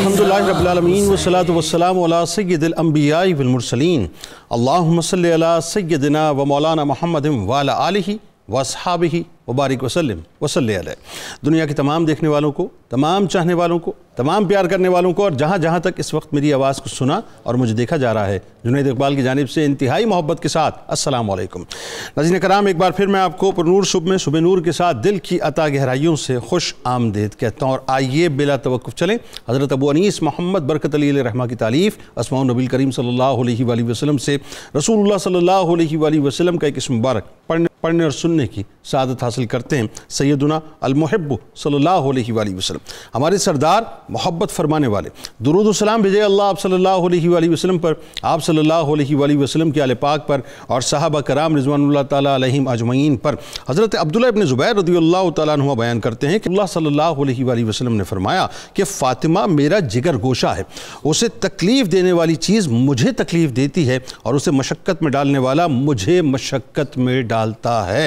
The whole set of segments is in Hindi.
अल्हम्दुलिल्लाह रब्बिल आलमीन वस्सलातु वस्सलामु अला सय्यिदिल अंबिया वल मुरसलीन अल्लाहुम्मा सल्लि अला सय्यिदिना व मौलाना मुहम्मद व अला वबारिक वसलम वसल दुनिया के तमाम देखने वालों को तमाम चाहने वालों को तमाम प्यार करने वालों को और जहाँ जहाँ तक इस वक्त मेरी आवाज़ को सुना और मुझे देखा जा रहा है जुनेद इकबाल की जानब से इंतहाई मोहब्बत के साथ असलम नजीन कराम एक बार फिर मैं आपको नूर शुभ में सुबह नूर के साथ दिल की अता गहराइयों से खुश आमदेद कहता हूँ और आइए बिला तवक़ चलें हज़रत अबू अनीस मोहम्मद बरकत अली रहमा की तारीफ़ असमा नबी करीम सल्ला वसलम से रसूल सल्ला वसलम का एक इस मुबारक पढ़ने पढ़ने और सुनने की सदत हासिल हासिल करते हैं सैदना अलमहब सल्ला वसलम हमारे सरदार मोहब्बत फरमाने वाले दरुदसलाम भेजे अल्लाह आप सल्ला वसलम पर आप सल्ला वसलम के आल पाक पर और साहबा कराम रिजवान तम अजमैन पर हज़रत अब्दुल्ला इबन ज़ुबैर रदी अल्लाह तुम बयान करते हैं कि सल्ला वसलम ने फरमाया कि फ़ातिमा मेरा जिगर गोशा है उसे तकलीफ़ देने वाली चीज़ मुझे तकलीफ़ देती है और उसे मशक्क़त में डालने वाला मुझे मशक्क़त में डालता है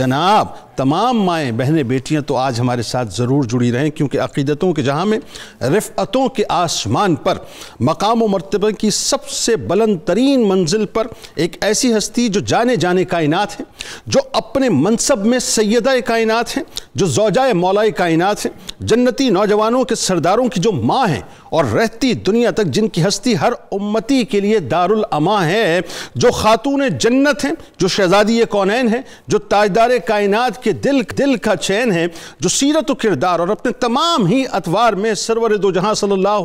जनाब तमाम माएँ बहनें बेटियाँ तो आज हमारे साथ ज़रूर जुड़ी रहें क्योंकि अकीदतों के जहाँ में रफ़तों के आसमान पर मकाम व मरतबे की सबसे बुलंद तरीन मंजिल पर एक ऐसी हस्ती जो जाने जाने कायनात है जो अपने मनसब में सैदा कायनात हैं जो जोजाए मौलाए कायनात हैं जन्नती नौजवानों के सरदारों की जो माँ हैं और रहती दुनिया तक जिनकी हस्ती हर उम्मती के लिए दारुल अमा है जो खातून जन्नत हैं जो शहजादी कौनैन है जो ताजदार कायनात के दिल दिल का चैन है जो सीरत किरदार और अपने तमाम ही अतवार में सरवर दो जहाँ सल्ला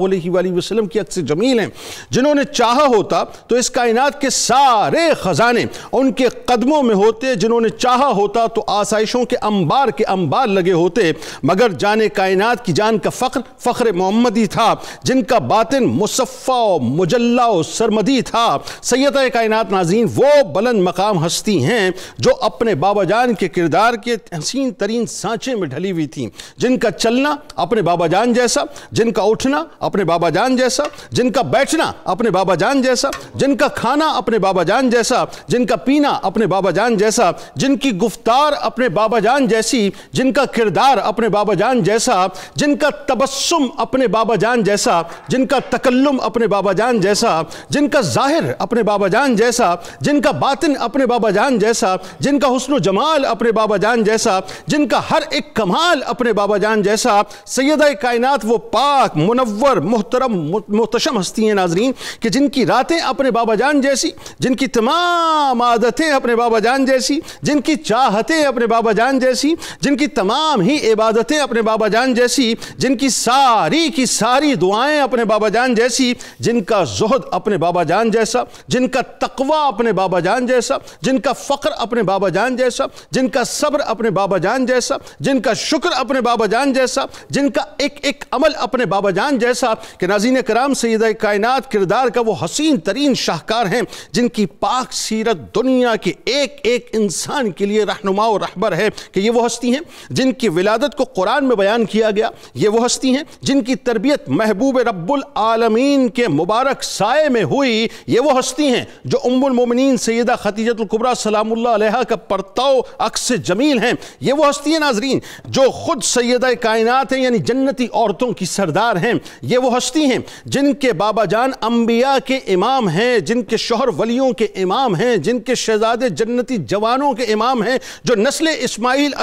वसलम की अक्सर जमील हैं जिन्होंने चाहा होता तो इस कायनात के सारे ख़जाने उनके कदमों में होते जिन्होंने चाहा होता तो आसाइशों के अंबार के अंबार लगे होते मगर जाने कायनात की जान का फ़ख्र फ़ख्र मोहम्मदी था जिनका बातिन मुसफ़ा मुजल्ला सरमदी था सैद कायनत नाजीन वो बुलंद मकाम हस्ती हैं जो अपने बाबा जान के किरदार के हसीन तरीन सांचे में ढली हुई थी जिनका चलना अपने बाबा जान जैसा जिनका उठना अपने बाबा जान जैसा जिनका बैठना अपने बाबा जान जैसा जिनका खाना अपने बाबा जान जैसा जिनका पीना अपने बाबा जान जैसा जिनकी गुफ्तार अपने बाबा जान जैसी जिनका किरदार अपने बाबा जान जैसा जिनका तबस्सुम अपने बाबा जान जैसा जैसा जिनका तकल्लुम अपने बाबा जान जैसा जिनका ज़ाहिर अपने बाबा जान जैसा जिनका बातिन अपने बाबा जान जैसा जिनका हसन जमाल अपने बाबा जान जैसा जिनका हर एक कमाल अपने बाबा जान जैसा सैद कायनात वो पाक मुनवर मोहतरम मोहतशम हस्ती हैं नाजरीन कि जिनकी रातें अपने बाबा जान जैसी जिनकी तमाम आदतें अपने बाबा जान जैसी जिनकी चाहतें अपने बाबा जान जैसी जिनकी तमाम ही इबादतें अपने बाबा जान जैसी जिनकी सारी की सारी दो दुआएं अपने बाबा जान जैसी जिनका जहद अपने बाबा जान जैसा जिनका तकवा अपने बाबा जान जैसा जिनका फ़ख्र अपने बाबा जान जैसा जिनका सब्र अपने बाबा जान जैसा जिनका शुक्र अपने बाबा जान जैसा जिनका एक एक अमल अपने बाबा जान जैसा कि नाजीन कराम सैद कायनत किरदार का वो हसीन तरीन शाहकार हैं जिनकी पाक सीरत दुनिया के एक एक इंसान के लिए रहनुमा रहबर है कि ये वो हस्ती हैं जिनकी विलादत को कुरान में बयान किया गया ये वो हस्ती हैं जिनकी तरबियत महबूब महबूब रब्बुल आलमीन के मुबारक साय में हुई ये वो हस्ती हैं जो उम्मुल मोमिनीन सैदा खतीजतुल्कुबरा सलामुल्लाह अलैहा का परताव अक्स जमील हैं ये वो हस्ती हैं नाजरीन जो खुद सैदा कायनात हैं यानी जन्नती औरतों की सरदार हैं ये वो हस्ती हैं जिनके बाबा जान अम्बिया के इमाम हैं जिनके शोहर वलियों के इमाम हैं जिनके शहजादे जन्नती जवानों के इमाम हैं जो नस्ल इसमाईल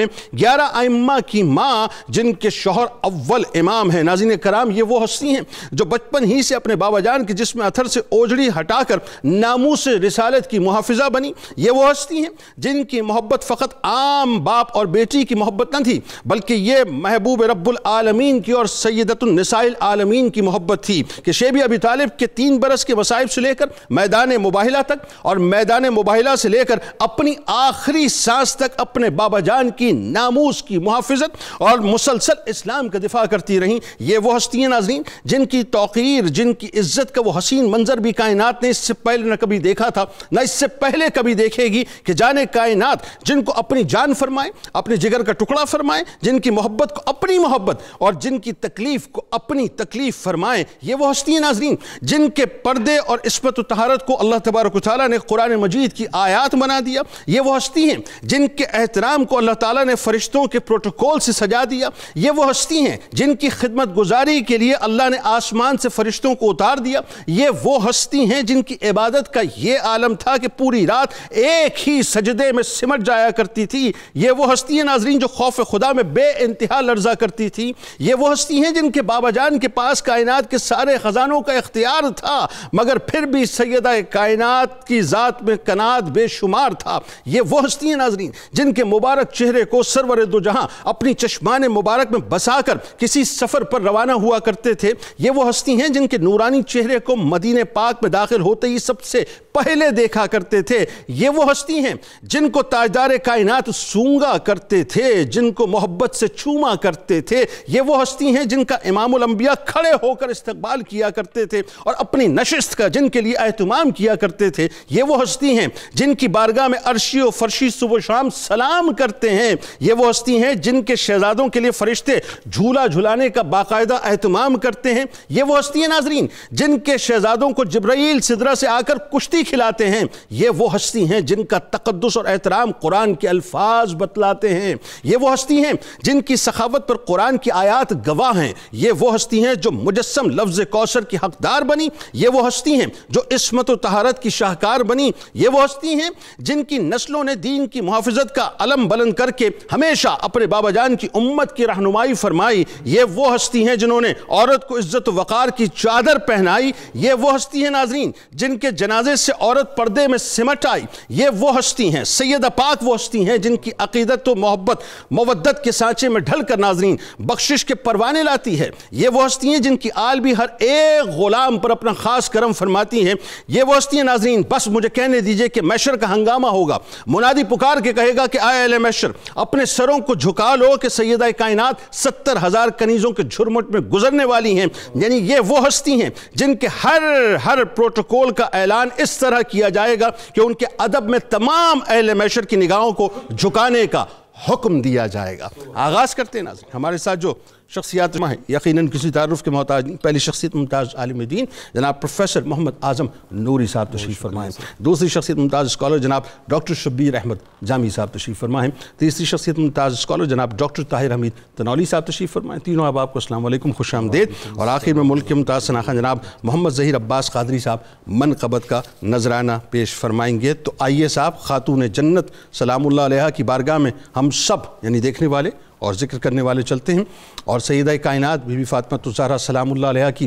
में ग्यारह आइम्मा की माँ जिनके शोहर अव्वल इमाम हैं नाजिन करार नाम ये वो हस्ती हैं जो बचपन ही से अपने बाबा जान के जिसमें अथर से ओझड़ी हटाकर नामू से रिसालत की मुहाफिजा बनी ये वो हस्ती हैं जिनकी मोहब्बत फ़कत आम बाप और बेटी की मोहब्बत न थी बल्कि ये महबूब रब्बालमीन की और सैदतुलनसाइल आलमीन की मोहब्बत थी कि शेबी अबी तालब के तीन बरस के मसाइब से लेकर मैदान मुबाहिला तक और मैदान मुबाहिला से लेकर अपनी आखिरी सांस तक अपने बाबा जान की नामूस की मुहाफिजत और मुसलसल इस्लाम का दिफा करती रहीं ये वह हस्ती हस्ती नाजरीन जिनकी तोर जिनकी इज्जत का वो हसीन मंजर भी कायनात ने इससे पहले न कभी देखा था न इससे पहले कभी देखेगी कि जाने कायनात जिनको अपनी जान फरमाए अपने जिगर का टुकड़ा फरमाए जिनकी मोहब्बत को अपनी मोहब्बत और जिनकी तकलीफ को अपनी तकलीफ फरमाए ये वो हस्ती नाजरीन जिनके पर्दे और इसबत तहारत को अल्लाह तबारक ताली ने कुरान मजीद की आयात बना दिया ये वो हस्ती हैं जिनके एहतराम को अल्लाह ताली ने फरिश्तों के प्रोटोकॉल से सजा दिया ये वो हस्ती हैं जिनकी खिदमत गुजारी के लिए अल्लाह ने आसमान से फरिश्तों को उतार दिया ये वो हस्ती हैं जिनकी इबादत का ये आलम था कि पूरी रात एक ही सजदे में सिमट जाया करती थी ये वो हस्ती हैं नाजरीन जो खौफ खुदा में बे इंतहा लर्जा करती थी ये वो हस्ती हैं जिनके बाबा जान के पास कायनात के सारे ख़जानों का इख्तियार था मगर फिर भी सैद कायनात की ज़ात में कनात बेशुमार था ये वो हस्ती हैं नाजरीन जिनके मुबारक चेहरे को सरवर दो जहाँ अपनी चश्मान मुबारक में बसा कर किसी सफ़र पर रवाना हुआ हुआ करते थे ये वो हस्ती हैं जिनके नूरानी चेहरे को मदीने पाक में दाखिल होते ही सबसे पहले देखा करते थे ये वो हस्ती हैं जिनको ताजदार कायनात सूंगा करते थे जिनको मोहब्बत से छूमा करते थे ये वो हस्ती हैं जिनका इमामबिया खड़े होकर इस्तबाल किया करते थे और अपनी नशस्त का जिनके लिए अहतमाम किया करते थे ये वो हस्ती हैं जिनकी बारगाह में अरशी और फरशी सुबह शाम सलाम करते हैं ये वो हस्ती हैं जिनके शहजादों के लिए फरिश्ते झूला झुलाने का बाकायदा अहतमाम करते हैं ये वो हस्तियाँ नाजरीन जिनके शहजादों को जब्राइल सिदरा से आकर कुश्ती खिलाते हैं ये वो हस्ती हैं जिनका तकदस और एहतराम कुरान के अल्फाज बतलाते हैं ये वो हस्ती हैं जिनकी सखावत पर कुरान की आयात गवाह हैं ये वो हस्ती हैं जो मुजस्म लफ्ज़ कौशर की हकदार बनी ये वो हस्ती हैं जो इसमत व तहारत की शाहकार बनी ये वो हस्ती हैं जिनकी नस्लों ने दीन की मुहाफत का अलम बलंद करके हमेशा अपने बाबा जान की उम्मत की रहनुमाई फरमाई ये वो हस्ती हैं जिन्होंने ने औरत को इज्जत वक़ार की चादर पहनाई ये वो हस्ती हैं नाजरीन जिनके जनाजे से औरत पर्दे में सिमट आई ये वो हस्ती हैं सैद पाक वो हस्ती हैं जिनकी अकीदत तो मोहब्बत मवदत के सांचे में ढल कर नाजरीन बख्शिश के परवाने लाती है ये वो हस्ती हैं जिनकी आल भी हर एक ग़ुलाम पर अपना ख़ास करम फरमाती हैं ये वो हस्ती हैं नाजरीन बस मुझे कहने दीजिए कि मैशर का हंगामा होगा मुनादी पुकार के कहेगा कि आए अल मैशर अपने सरों को झुका लो कि सैदा कायनात सत्तर हज़ार कनीज़ों के झुरमुट में गुजरने वाली हैं यानी ये वो हस्ती हैं जिनके हर हर प्रोटोकॉल का ऐलान इस तरह किया जाएगा कि उनके अदब में तमाम अहल मैशर की निगाहों को झुकाने का हुक्म दिया जाएगा आगाज़ करते हैं नाजन हमारे साथ जो शख्सियात है यकीन किसी तारफ़ के मोहताज नहीं पहली शख्सियत मुमताज़ आलिम दीन जनाब प्रोफेसर मोहम्मद आज़म नूरी साहब तशरीफ़ फरमाएँ दूसरी शख्सियत मुमताज़ स्कॉलर जनाब डॉक्टर शब्बीर अहमद जामी साहब तशरीफ़ फरमाएँ तीसरी शख्सियत मुमताज़ स्कॉलर जनाब डॉक्टर ताहिर हमीद तनौली साहब तशरीफ़ फरमाएँ तीनों अब आपको असलम खुश आमदेद और आखिर में मुल्क के मुमताज़ सनाखा जनाब मोहम्मद ज़हीर अब्बास कादरी साहब मनकबत का नजराना पेश फरमाएंगे तो आइए साहब खातून जन्नत सलाम की बारगाह में हम सब यानी देखने वाले और ज़िक्र करने वाले चलते हैं और सैद कायनत बीबी फ़ातमा तुजारा तो सलाम की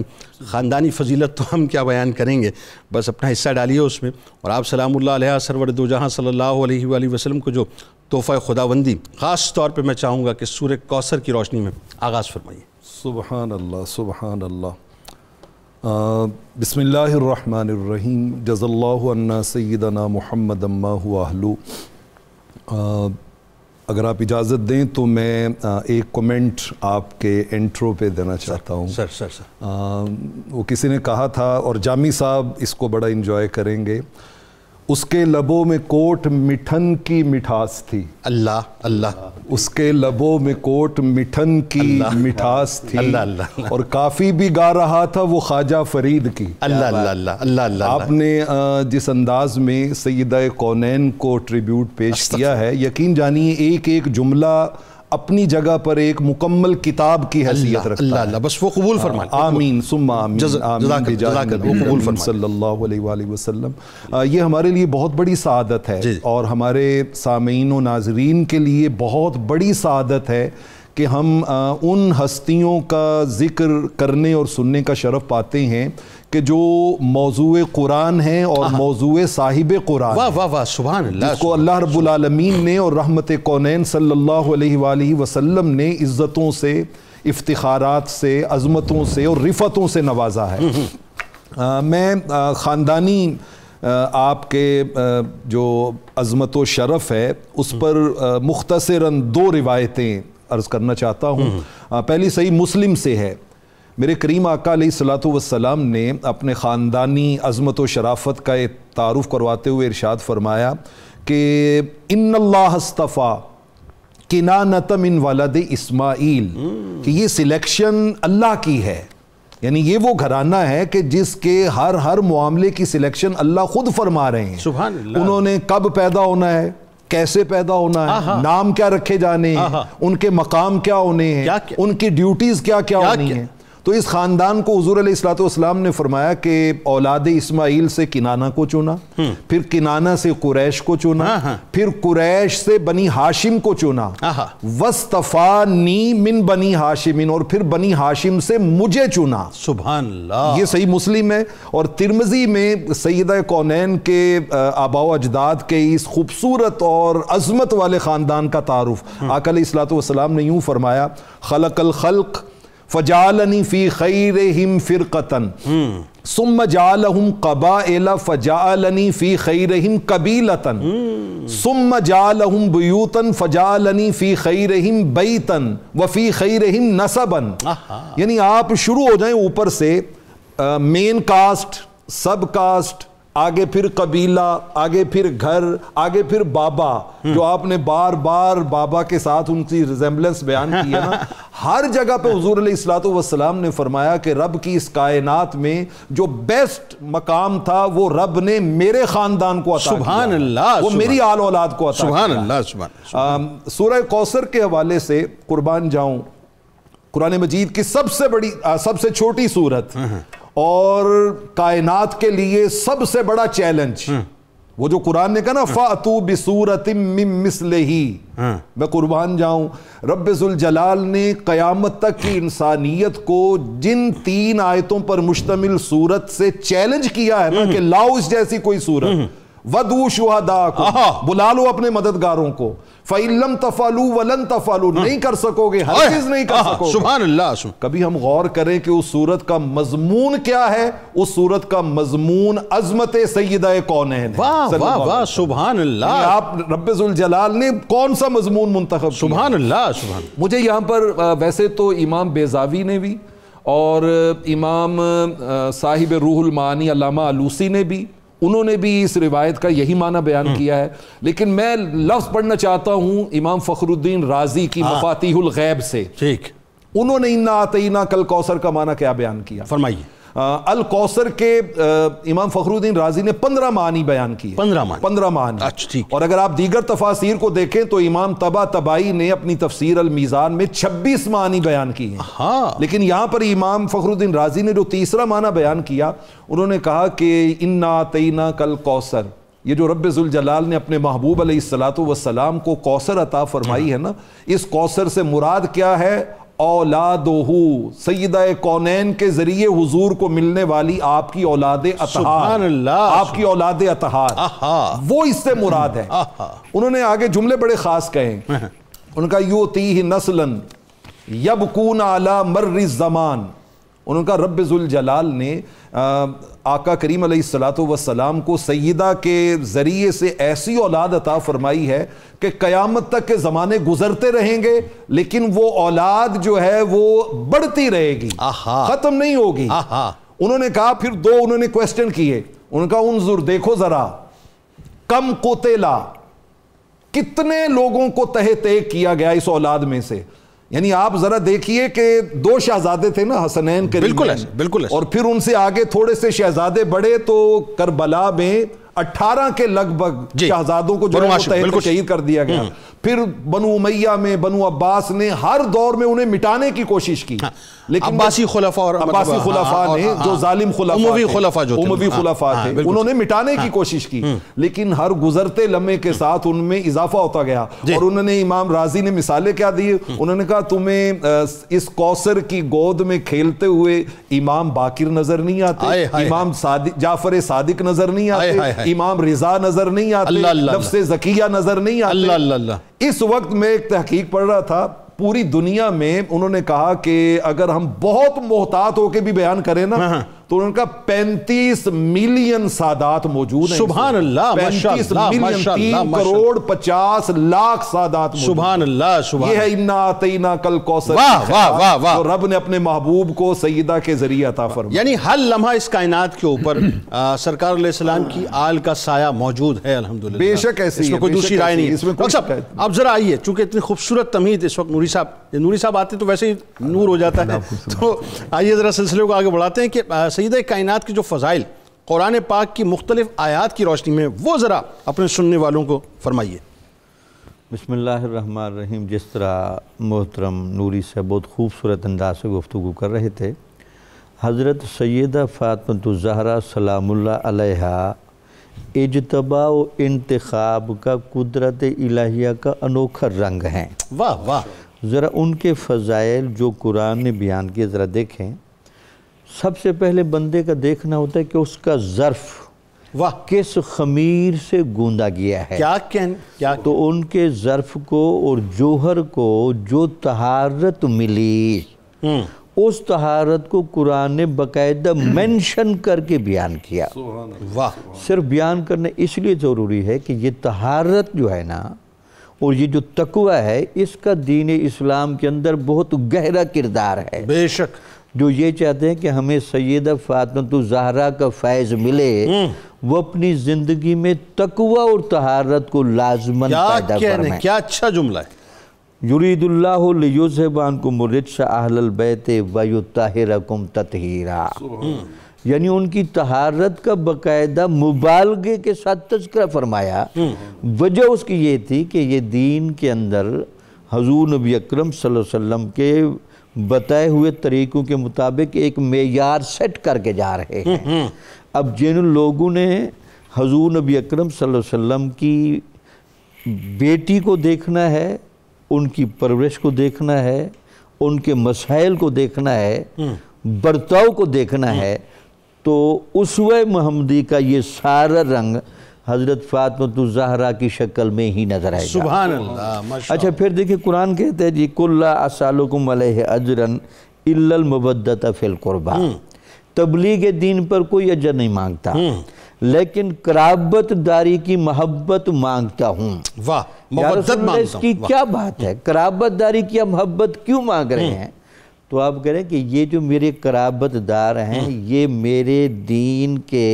ख़ानदानी फजीलत तो हम क्या बयान करेंगे बस अपना हिस्सा डालिए उसमें और आप सलाम सरवर दो जहाँ सल्ला वसलम को जो तोहफ़ा खुदाबंदी ख़ास तौर पर मैं चाहूँगा कि सूर्य कौसर की रोशनी में आगाज़ फरमाइए सुबह अल्लाह सुबहान अल्लाह बसमीम जज़ल्ला सैदना महमदम्मा अम्मा हुआ अगर आप इजाज़त दें तो मैं एक कमेंट आपके इंट्रो पे देना चाहता हूँ सर सर सर आ, वो किसी ने कहा था और जामी साहब इसको बड़ा इन्जॉय करेंगे उसके लबों में कोट मिठन की मिठास थी अल्लाह अल्लाह उसके लबों में कोट मिठन की मिठास थी अल्लाह अल्लाह और काफ़ी भी गा रहा था वो ख्वाजा फरीद की अल्लाह अल्लाह अल्लाह अल्लाह अल्लाह आपने जिस अंदाज में सैदा कौनैन को ट्रिब्यूट पेश किया है यकीन जानिए एक एक जुमला अपनी जगह पर एक मुकम्मल किताब की हैसियत रखता है बस वो कबूल हाँ। फरमा आमीन सुम्मा वसल्लम ये हमारे लिए बहुत बड़ी सदत है और हमारे सामीन व नाजरीन के लिए बहुत बड़ी सआदत है कि हम उन हस्तियों का जिक्र करने और सुनने का शरफ़ पाते हैं कि जो मौजू कुरान है और मौजू साहिब कुरान वाह वाह वाह सुबह को अल्लाह रबालमीन ने और रहमत कौन सल्ला वसलम ने इज़्ज़तों से इफ्तारात से अजमतों से और रिफतों से नवाजा है हम्म, हम्म। आ, मैं ख़ानदानी आपके जो अजमत व शरफ़ है उस हम्म। पर मुख्तरा दो रिवायतें अर्ज़ करना चाहता हूँ पहली सही मुस्लिम से है मेरे करीम आका वसलाम ने अपने ख़ानदानी अज़मत व शराफत का एक तारुफ करवाते हुए इरशाद फरमाया कि इन्लास्तफ़ा नतम इन वालद इसमाइल कि ये सिलेक्शन अल्लाह की है यानी ये वो घराना है कि जिसके हर हर मामले की सिलेक्शन अल्लाह खुद फरमा रहे हैं सुबह उन्होंने कब पैदा होना है कैसे पैदा होना है नाम क्या रखे जाने हैं उनके मकाम क्या होने हैं उनकी ड्यूटीज क्या, क्या होनी है तो इस ख़ानदान को हजूर सलाम ने फरमाया कि औलाद इसमाइल से किनाना को चुना हम्म। फिर किनाना से कुरैश को चुना हाँ, हाँ। फिर कुरैश से बनी हाशिम को चुना वस्तफ़ा नी मिन बनी हाशिमिन और फिर बनी हाशिम से मुझे चुना सुबह ये सही मुस्लिम है और तिरमजी में सैद कौनैन के आबाओ अजदाद के इस खूबसूरत और अजमत वाले ख़ानदान का तारफ़ आकल इसलात ने यूँ फरमाया खलक खलक फजालनी फ़ी खैर हिम कतन सुम हम कबा एला फजालनी फ़ी खैर हिम कबीलतन सुम हम बुतन फजालनी फ़ी खैर हिम बैतन वफ़ी खैर हिम नसबन यानी आप शुरू हो जाए ऊपर से मेन कास्ट सब कास्ट आगे फिर कबीला आगे फिर घर आगे फिर बाबा जो हम्म। आपने बार बार बाबा के साथ उनकी रिजेम्बलेंस बयान की है ना हर जगह पे हजूर असलात ने फरमाया कि रब की इस कायनात में जो बेस्ट मकाम था वो रब ने मेरे खानदान को सुबहान अल्लाह वो मेरी आल औलाद को सुबहान अल्लाह सूर्य कौसर के हवाले से कुर्बान जाऊं कुरान मजीद की सबसे बड़ी सबसे छोटी सूरत हम्म। और कायनात के लिए सबसे बड़ा चैलेंज हम्म। वो जो कुरान ने कहा ना हम्म। फातू बिसूरत हम्म। मैं कुर्बान जाऊं रब्बुल जलाल ने कयामत तक की इंसानियत को जिन तीन आयतों पर मुश्तमिल सूरत से चैलेंज किया है ना कि लाओ इस जैसी कोई सूरत शुहदा को बुला लो अपने मददगारों को फ़ैलम तफालू वलन तफालू हम्म। नहीं कर सकोगे हर चीज नहीं कर सकोगे सुभान अल्लाह कभी हम गौर करें कि उस सूरत का मजमून क्या है उस सूरत का मजमून अजमत सैदा कौन है वाह सुभान अल्लाह आप रब्बुल जलाल ने कौन सा मजमून मुंतखब सुभान अल्लाह सुभान मुझे यहाँ पर वैसे तो इमाम बेजावी ने भी और इमाम साहिब रूहुल मानी अलामा आलूसी ने भी उन्होंने भी इस रिवायत का यही माना बयान हम्म। किया है लेकिन मैं लफ्ज़ पढ़ना चाहता हूं इमाम फ़खरुद्दीन राजी की हाँ। मफातीहुल गैब से ठीक उन्होंने इन्ना ना कल कौसर का माना क्या बयान किया फरमाइए अल कौसर के आ, इमाम फखरुद्दीन राजी ने पंद्रह मानी बयान की पंद्रह मानी पंद्रह मानी अच्छा ठीक और अगर आप दीगर तफासिर को देखें तो इमाम तबा तबाई ने अपनी तफसीर अल मीज़ान में छब्बीस मानी बयान की है हाँ लेकिन यहाँ पर इमाम फखरुद्दीन राजी ने जो तीसरा माना बयान किया उन्होंने कहा कि इन्ना तैना कल कौसर ये जो रबाल जलाल ने अपने महबूब सलात को कौसर अता फरमाई है ना इस कौसर से मुराद क्या है औलादोहू सईद कौनैन के जरिए हजूर को मिलने वाली आपकी औलाद अतहार आपकी औलाद अतहार वो इससे मुराद है उन्होंने आगे जुमले बड़े खास कहे हम्म। उनका यू ती नस्लन कून आला मर्र जमान उनका रब्जुल जलाल ने आका करीम सलाम को सईदा के ज़रिए से ऐसी औलाद अता फरमाई है कि क़यामत तक के ज़माने गुजरते रहेंगे लेकिन वो औलाद जो है वो बढ़ती रहेगी ख़त्म नहीं होगी उन्होंने कहा फिर दो उन्होंने क्वेश्चन किए उनका उनजुर देखो ज़रा कम कोतेला कितने लोगों को तह तय किया गया इस औलाद में से यानी आप जरा देखिए कि दो शहजादे थे ना हसनैन के बिल्कुल है, बिल्कुल है। और फिर उनसे आगे थोड़े से शहजादे बढ़े तो करबला में 18 के लगभग शहजादों को जो शहीद कर दिया गया हम्म। फिर बनु उमैया में बनु अब्बास ने हर दौर में उन्हें मिटाने की कोशिश की हाँ, लेकिन अब्बासी खुलफा और मतलब अब्बासी हाँ, खुलफा हाँ, ने हाँ, जो हाँ, जालिम खुलफा हाँ, खुलफा जो उमवी खुलफा थे उन्होंने मिटाने की कोशिश की हम्म। लेकिन हर गुजरते लम्हे के हम्म। साथ उनमें इजाफा होता गया और उन्होंने इमाम राजी ने मिसालें क्या दी हम्म। उन्होंने कहा तुम्हें इस कौसर की गोद में खेलते हुए इमाम बाकिर नजर नहीं आते इमाम जाफर सादिक नजर नहीं आते इमाम रिजा नजर नहीं आते जकिया नजर नहीं आते इस वक्त में एक तहकीक पढ़ रहा था पूरी दुनिया में उन्होंने कहा कि अगर हम बहुत मोहतात होकर भी बयान करें ना हाँ, हाँ। तो उनका 35 मिलियन सादात मौजूद है सुबह अल्लाह पैंतीस मिलियन तीन करोड़ पचास लाख सादात सुबह अल्लाह सुबह है इन्ना आतना कल कौशल तो रब ने अपने महबूब को सईदा के जरिए अता यानी हर लम्हा इस कायनात के ऊपर सरकार सलाम की आल का साया मौजूद है अलहमद बेशक ऐसी कोई दूसरी राय नहीं इसमें अब जरा आइए चूंकि इतनी खूबसूरत तमीज इस वक्त नूरी साहब नूरी साहब आते तो वैसे ही नूर हो जाता है तो आइए जरा सिलसिले को आगे बढ़ाते हैं कि सैद कायनत के जो फ़ज़ाइल कुरान पाक की मुख्तलिफ़ आयात की रोशनी में वो ज़रा अपने सुनने वालों को फरमाइए बसमीम जिस तरह मोहतरम नूरी से बहुत खूबसूरत अंदाज से गुफ्तु कर रहे थे हज़रत सैद फ़ातमतज़हरा सलाम्ला इजतबा इंतखब का कुदरत इलाहिया का अनोखा रंग हैं वाह वाह ज़रा उनके फ़ज़ाइल जो कुरान ने बयान किए ज़रा देखें सबसे पहले बंदे का देखना होता है कि उसका ज़र्फ़ वाह किस खमीर से गूंदा गया है क्या कहन क्या तो उनके ज़र्फ़ को और जोहर को जो तहारत मिली हम्म। उस तहारत को कुरान ने बकायदा मेंशन करके बयान किया वाह सिर्फ बयान करना इसलिए ज़रूरी है कि ये तहारत जो है ना और ये जो तकवा है इसका दीन इस्लाम के अंदर बहुत गहरा किरदार है बेशक जो ये चाहते हैं कि हमें सैद फातमत जहरा का फैज़ मिले हम्म। वो अपनी ज़िंदगी में तकवा और तहारत को लाजमन पैदा क्या, क्या अच्छा जुमला है युरीदुल्लाजबान को मुरज अहलबैत ततहरा हम्म। यानी उनकी तहारत का बाकायदा मुबालगे के साथ तस्करा फरमाया हम्म। वजह उसकी ये थी कि ये दीन के अंदर हजूर नबी अक्रम वसम के बताए हुए तरीकों के मुताबिक एक मैार सेट करके जा रहे हैं हम्म, हम्म। अब जिन लोगों ने हजूर नबी अकरम वसल्लम की बेटी को देखना है उनकी परवरिश को देखना है उनके मसाइल को देखना है हम्म। बर्ताव को देखना है तो उस महमदी का ये सारा रंग हज़रत फ़ातमतुलजहरा की शक्ल में ही नज़र आएगा सुबह अच्छा फिर देखिए कुरान कहते हैं जी कुल्ला असालकुम अजरन इल्लमबदत फ़िलकुरबा हम्म। तबलीग दीन पर कोई अजर नहीं मांगता हम्म। लेकिन कराबत दारी की मोहब्बत मांगता हूँ इसकी क्या बात है कराबत दारी की मोहब्बत क्यों मांग रहे हम्म। हैं तो आप कह रहे हैं कि ये जो मेरे कराबत दार हैं ये मेरे दीन के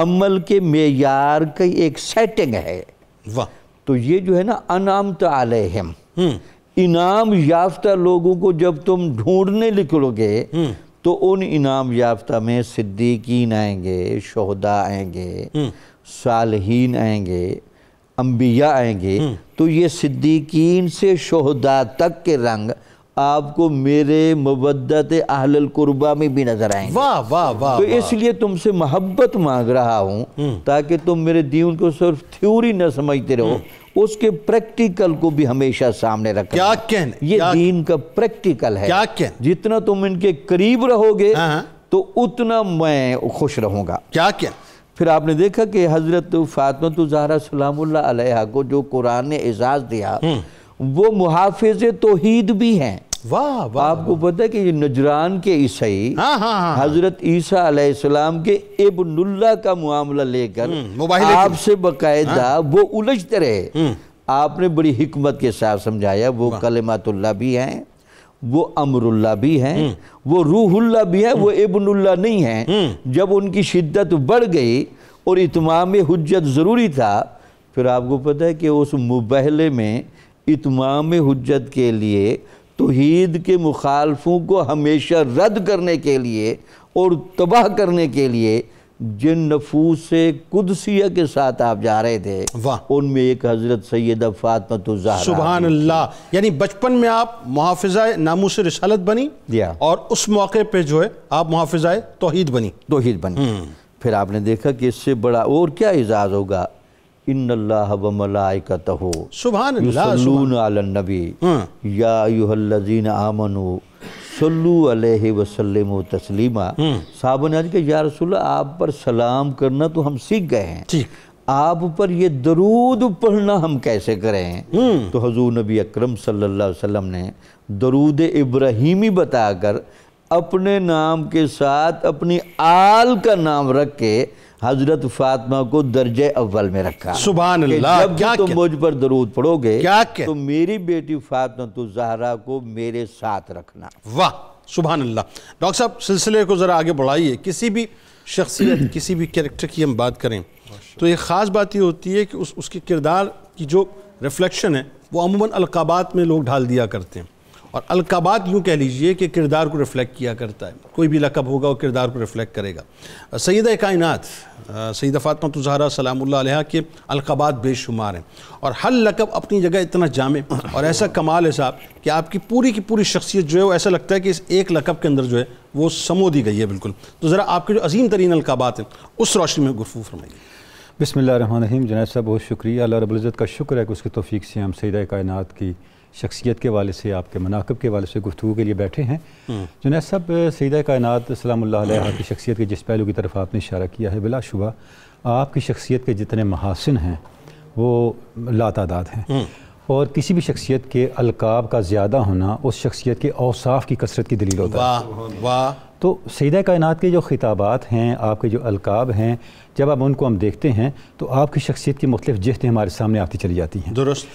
अमल के मेयार का एक सेटिंग है वाह तो ये जो है ना अनाम तलहम हम्म। इनाम याफ्ता लोगों को जब तुम ढूंढने निकलोगे हम्म। तो उन इनाम याफ्ता में सिद्दीकीन आएंगे शहदा आएंगे हम्म। सालहीन आएंगे अम्बिया आएंगे तो ये सिद्दीकीन से शहदा तक के रंग आपको मेरे मुबदत अहलकुरबा में भी नजर आएंगे वाह वाह वाह तो इसलिए तुमसे मोहब्बत मांग रहा हूँ हम्म। ताकि तुम मेरे दीन को सिर्फ थ्योरी न समझते रहो हम्म। उसके प्रैक्टिकल को भी हमेशा सामने रखो क्या कहने ये क्या दीन का प्रैक्टिकल है क्या कहने जितना तुम इनके करीब रहोगे हाँ, हाँ। तो उतना मैं खुश रहूंगा क्या कहने फिर आपने देखा कि हज़रत फ़ातमत तो जहरा सलाम को जो कुरान ने एजाज़ दिया हम्म। वो मुहाफिज तोहीद भी हैं वाह वाह आपको पता है कि ये नजरान के ईसाई हाँ, हाँ, हाँ। हजरत ईसा अलैहिस्सलाम के इब्नुल्ला का मामला लेकर हम्म, आपसे बकायदा वो उलझते रहे हम्म। आपने बड़ी हिकमत के साथ समझाया वो कलमातुल्ला भी हैं वो अमरुल्ला हम्म। भी हैं वो रूहुल्ला भी हैं वो इब्नुल्ला नहीं हैं जब उनकी शिद्दत बढ़ गई और इतमाम हजत ज़रूरी था फिर आपको पता है कि उस मुबहले में इतमाम हजत के लिए तोहद के मुखालफों को हमेशा रद्द करने के लिए और तबाह करने के लिए जिन नफूस कुदसिया के साथ आप जा रहे थे वाह उनमें एक हज़रत सैद फातमत सुबहान अल्लाह यानी बचपन में आप मुहाफ़ा से रसालत बनी दिया और उस मौके पर जो है आप मुहाफ़ा तोहद बनी तोहद बनी हम्म। फिर आपने देखा कि इससे बड़ा और क्या एजाज़ होगा आप पर सलाम करना तो हम सीख गए हैं आप पर ये दरूद पढ़ना हम कैसे करें तो हजूर नबी अक्रम सल्लल्लाहु ने दरूद इब्राहिमी बताकर अपने नाम के साथ अपनी आल का नाम रख के हजरत फातमा को दर्ज अव्वल में रखा सुबह जब क्या तुम मुझ पर दरूद पढ़ोगे क्या क्या? तो मेरी बेटी फातमा तो जहरा को मेरे साथ रखना वाह सुबह अल्लाह डॉक्टर साहब सिलसिले को ज़रा आगे बढ़ाइए किसी भी शख्सियत किसी भी कैरेक्टर की हम बात करें तो एक ख़ास बात यह होती है कि उस उसके किरदार की जो रिफ्लेक्शन है वो अमूमन अलकाबात में लोग ढाल दिया करते हैं और अलकाबात यूँ कह लीजिए कि किरदार को रिफ्लेक्ट किया करता है कोई भी लकब होगा वो किरदार को रिफ्लेक्ट करेगा सैद कायनत सैद फ़ातमत तो जहरा सलाम्ला के अलकाबात बेशुमार हैं और हर लकब अपनी जगह इतना जामे और ऐसा कमाल है साहब कि आपकी पूरी की पूरी शख्सियत जो है वो ऐसा लगता है कि इस एक लकब के अंदर जो है वो समो दी गई है बिल्कुल तो ज़रा आपके जो अजीम तरीन अलकाबात हैं उस रोशनी में गुफू फरमाइए बिसमिल जनाब साहब बहुत शुक्रिया अल्लाह रबुल्ज़त का शुक्र है कि उसकी तोफ़ी से हम सैद कायन की शख्सियत के वाले से आपके मनाकब के वाले से गुफ्तु के लिए बैठे हैं हम्म। जुनैद सब सईदा कायनत सलाम की शख्सियत के जिस पहलू की तरफ आपने इशारा किया है बिलाशुबा आपकी शख्सियत के जितने महासिन हैं वो लातादाद हैं हम्म। और किसी भी शख्सियत के अलकाब का ज़्यादा होना उस शख्सियत के अवसाफ़ की कसरत की दलील होता है वाह तो सईदा कायनात के जो खिताबात हैं आपके जो अलकाब हैं जब आप उनको हम देखते हैं तो आपकी शख्सियत की मुख्तफ जहतें हमारे सामने आती चली जाती हैं दुरुस्त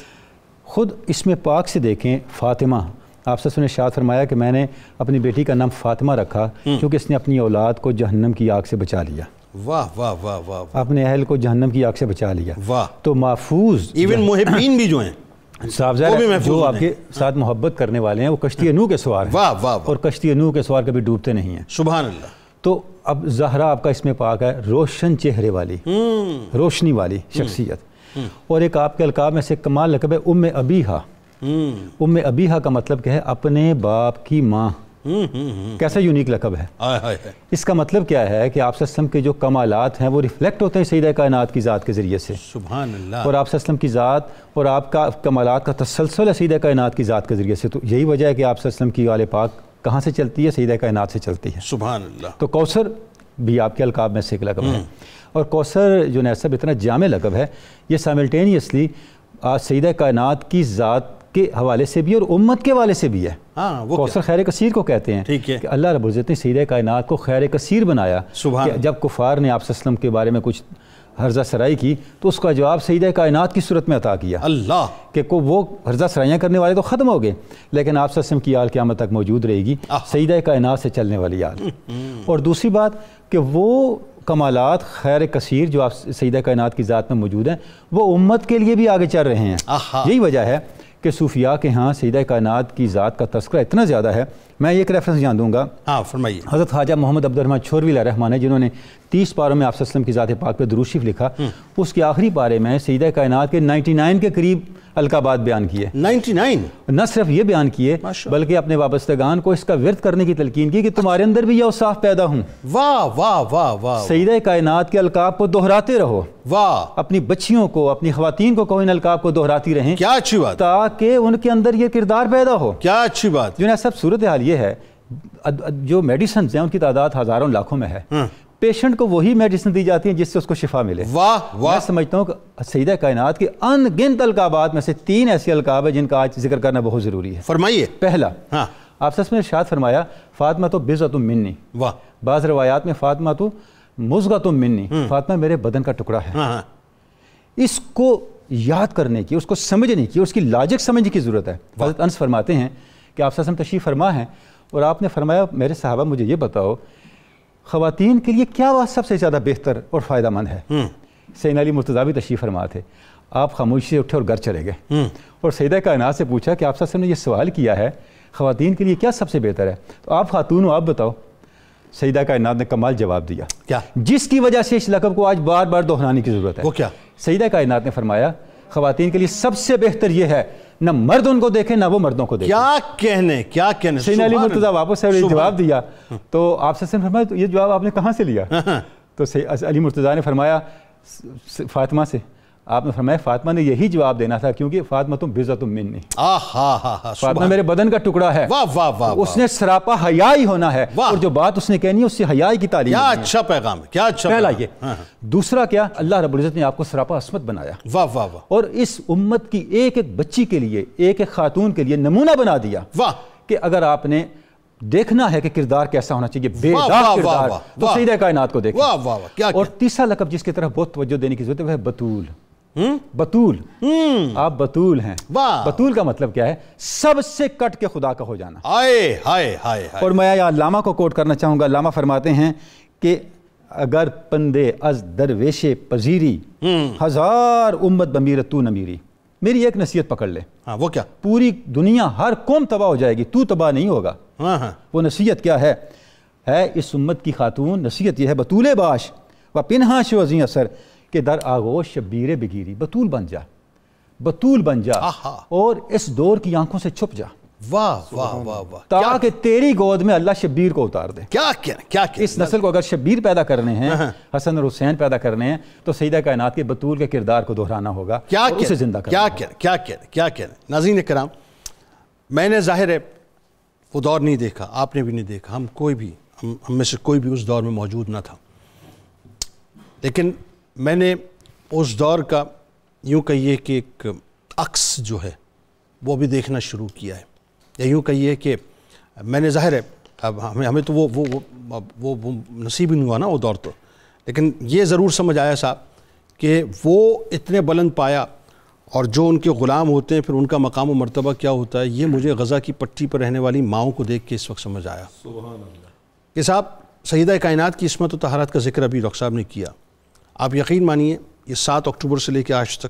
ख़ुद इसमें पाक से देखें फ़ातिमा आप उसने ने शाद फरमाया कि मैंने अपनी बेटी का नाम फ़ातिमा रखा हम्म। क्योंकि इसने अपनी औलाद को जहन्नम की आग से बचा लिया वाह वाह वाह वाह अपने अहल को जहन्नम की आग से बचा लिया वाह तो महफूज इवन मुहब्बीन भी जो हैं साहब जो आपके साथ मोहब्बत करने वाले हैं वो कश्ती नू के सवार वाह वाह और कश्ती नू के सवार कभी डूबते नहीं हैं सुबह अल्लाह तो अब जहरा आपका इसमें पाक है रोशन चेहरे वाली हम्म। रोशनी वाली हम्म। शख्सियत और एक आपके अलकाब में से कमाल लकब है उम अबीहा हम्म। उम अबीहा का मतलब क्या है अपने बाप की माँ हम्म, हम्म, कैसा यूनिक लकब है इसका मतलब क्या है कि आप सस्म के जो कमालात हैं वो रिफ्लेक्ट होते हैं सईद कायनात की ज़ात के ज़रिए से सुबह और आप सस्म की ज़ात और आपका कमालात का तसलसल है सईद कायनात की ज़ात के ज़रिए से तो यही वजह है कि आप सस्म की वाले पाक कहाँ से चलती है सईद कायनात से चलती है सुबह तो कौसर भी आपके अलकाब में से एक लकब है और कौसर जो नैसब इतना जाम लगब है ये सामल्टेनियसली सईद कायनात की ज़ात के हवाले से भी और उम्मत के हवाले से भी है हाँ, वो कौसर खैर कसीर को कहते हैं ठीक है कि अल्लाह रबुज़त ने सईद कायनात को खैर कसीर बनाया सुबह जब कुफार ने आपसम के बारे में कुछ हर्जा सराई की तो उसका जवाब सईद कायनात की सूरत में अता किया अल्लाह कि को वो हर्जा सराइयाँ करने वाले तो ख़त्म हो गए लेकिन आप सस्म की आल क्यामत तक मौजूद रहेगी सईद कायनात से चलने वाली आल हम्म। और दूसरी बात कि वो कमालत खैर कसीर जो आप सईदा कायनात की ज़ात में मौजूद हैं वो उम्मत के लिए भी आगे चल रहे हैं यही वजह है कि सूफिया के यहाँ सईद कायनात की ज़ात का तस्करा इतना ज़्यादा है मैं एक रेफरेंस जान दूंगा हाँ फरमाइए हज़रत ख्वाजा मोहम्मद अब्दुलरहमान छोरवी रहमान है जिन्होंने तीस पारों में आप की ज़ात पाक पर दुरूशिफ लिखा हम्म। उसके आखिरी पारे में सईद कायनात के नाइन्टी नाइन के करीब अलकाबाद बयान किए 99 न सिर्फ ये बयान किए बल्कि अपने वाबस्तगान को इसका विरत करने की तलकीन की कि तुम्हारे अंदर भी यह उत्साह पैदा हूँ वाह वाह वाह वाह सईद कायनात के अलकाब को दोहराते रहो वाह अपनी बच्चियों को अपनी खातन को कौन अलकाब को दोहराती रहे क्या अच्छी बात ताकि उनके अंदर यह किरदार पैदा हो क्या अच्छी बात जो ना सब सूरत हाल ये है जो मेडिसन हैं उनकी तादाद हज़ारों लाखों में है हाँ। पेशेंट को वही मेडिसिन दी जाती है जिससे उसको शिफा मिले वाह वाह समझता हूँ सईद कायनात के अनगिनत अलकाबात में से तीन ऐसे अलकाब है जिनका आज जिक्र करना बहुत ज़रूरी है फरमाइए पहला हाँ आप सच में शाद फरमाया फातमा तो बेजा तुम मिन्नी वाह बाज़ रवायात में फातमा तो मुजगा तुम मिन्नी हम्म। फातमा मेरे बदन का टुकड़ा है हाँ, हाँ। इसको याद करने की उसको समझने की उसकी लाजिक समझने की ज़रूरत है फरमाते हैं कि आप ससम तशीफ़ फरमा है और आपने फरमाया मेरे साहबा मुझे ये बताओ खातन के लिए क्या सबसे ज़्यादा बेहतर और फ़ायदा मंद है हम्म। सैन अली मुर्तज़ा भी तशीफ़ फरमा थे आप खामोशी से उठे और घर चले गए हम्म। और सैद कायना से पूछा कि आप सबसे ने यह सवाल किया है खातन के लिए क्या सबसे बेहतर है तो आप खातून हो आप बताओ सईदा कायनात ने कमाल जवाब दिया क्या जिसकी वजह से इस लकब को आज बार बार दोहराने की ज़रूरत है वो क्या सईदा कायनात ने फरमाया खातन के लिए सबसे बेहतर यह है न मर्द उनको देखे ना वो मर्दों को देखे क्या कहने क्या कहने सैन अली मुर्तजा वापस जवाब दिया तो आपसे फरमाया तो ये जवाब आपने कहाँ से लिया हाँ, हाँ। तो अली मुर्तजा ने फरमाया फातिमा से आपने फरमाया फातिमा ने यही जवाब देना था क्योंकि फातिमा तुम बिजा तुम मिन नहीं फातिमा मेरे बदन का टुकड़ा है वाह वाह वाह उसने सरापा हया ही होना है और जो बात उसने कहनी है उससे हयाई की तारीफ क्या अच्छा पैगाम है क्या अच्छा पहला ये हाँ, हाँ। दूसरा क्या अल्लाह रब ने आपको सरापा असमत बनाया वाह वाह वाह और इस उम्मत की एक एक बच्ची के लिए एक एक खातून के लिए नमूना बना दिया वाह कि अगर आपने देखना है कि किरदार कैसा होना चाहिए बेदाग किरदार तो सीधे कायनात को देखा और तीसरा लकब जिसकी तरफ बहुत तवज्जो देने की जरूरत है वह बतूल हम्म? बतूल हम्म। आप बतूल हैं बतूल का मतलब क्या है सबसे कट के खुदा का हो जाना आए हाय हाय और मैं यहाँ लामा को कोट करना चाहूंगा लामा फरमाते हैं कि अगर पंदे अज दरवेशे पजीरी हजार हम्म। उम्मत बमीर तू नमीरी मेरी एक नसीहत पकड़ ले हाँ, वो क्या पूरी दुनिया हर कौम तबाह हो जाएगी तू तबाह नहीं होगा हाँ, हाँ। वो नसीहत क्या है है इस उम्मत की खातून नसीहत यह है बतूल बाश व पिनहा शोजी असर के दर आगोश शबीर बगीरी बतूल बन जा बतूल बन जा और इस दौर की आंखों से छुप जा वाह वाह वाह वाह ताकि तेरी गोद में अल्लाह शब्बीर को उतार दे क्या क्या क्या, क्या इस नस्ल को अगर शब्बीर पैदा करने हैं हाँ। हसन और हुसैन पैदा करने हैं तो सईदा कायनात के बतूल के किरदार को दोहराना होगा क्या क्या उसे जिंदा क्या क्या क्या क्या क्या क्या नाजीन कराम मैंने जाहिर है वो दौर नहीं देखा आपने भी नहीं देखा हम कोई भी हम में से कोई भी उस दौर में मौजूद ना था लेकिन मैंने उस दौर का यूँ कहिए कि एक अक्स जो है वो भी देखना शुरू किया है या यूँ कहिए कि मैंने जाहिर है अब हमें हमें तो वो वो वो, वो, वो नसीब ही नहीं हुआ ना वो दौर तो लेकिन ये ज़रूर समझ आया साहब कि वो इतने बुलंद पाया और जो उनके ग़ुलाम होते हैं फिर उनका मकाम और मरतबा क्या होता है ये मुझे गज़ा की पट्टी पर रहने वाली माओ को देख के इस वक्त समझ आया कि साहब सईदा कायनत की इसमत तहारत का जिक्र अभी डॉक्टर साहब ने किया आप यकीन मानिए ये सात अक्टूबर से लेकर आज तक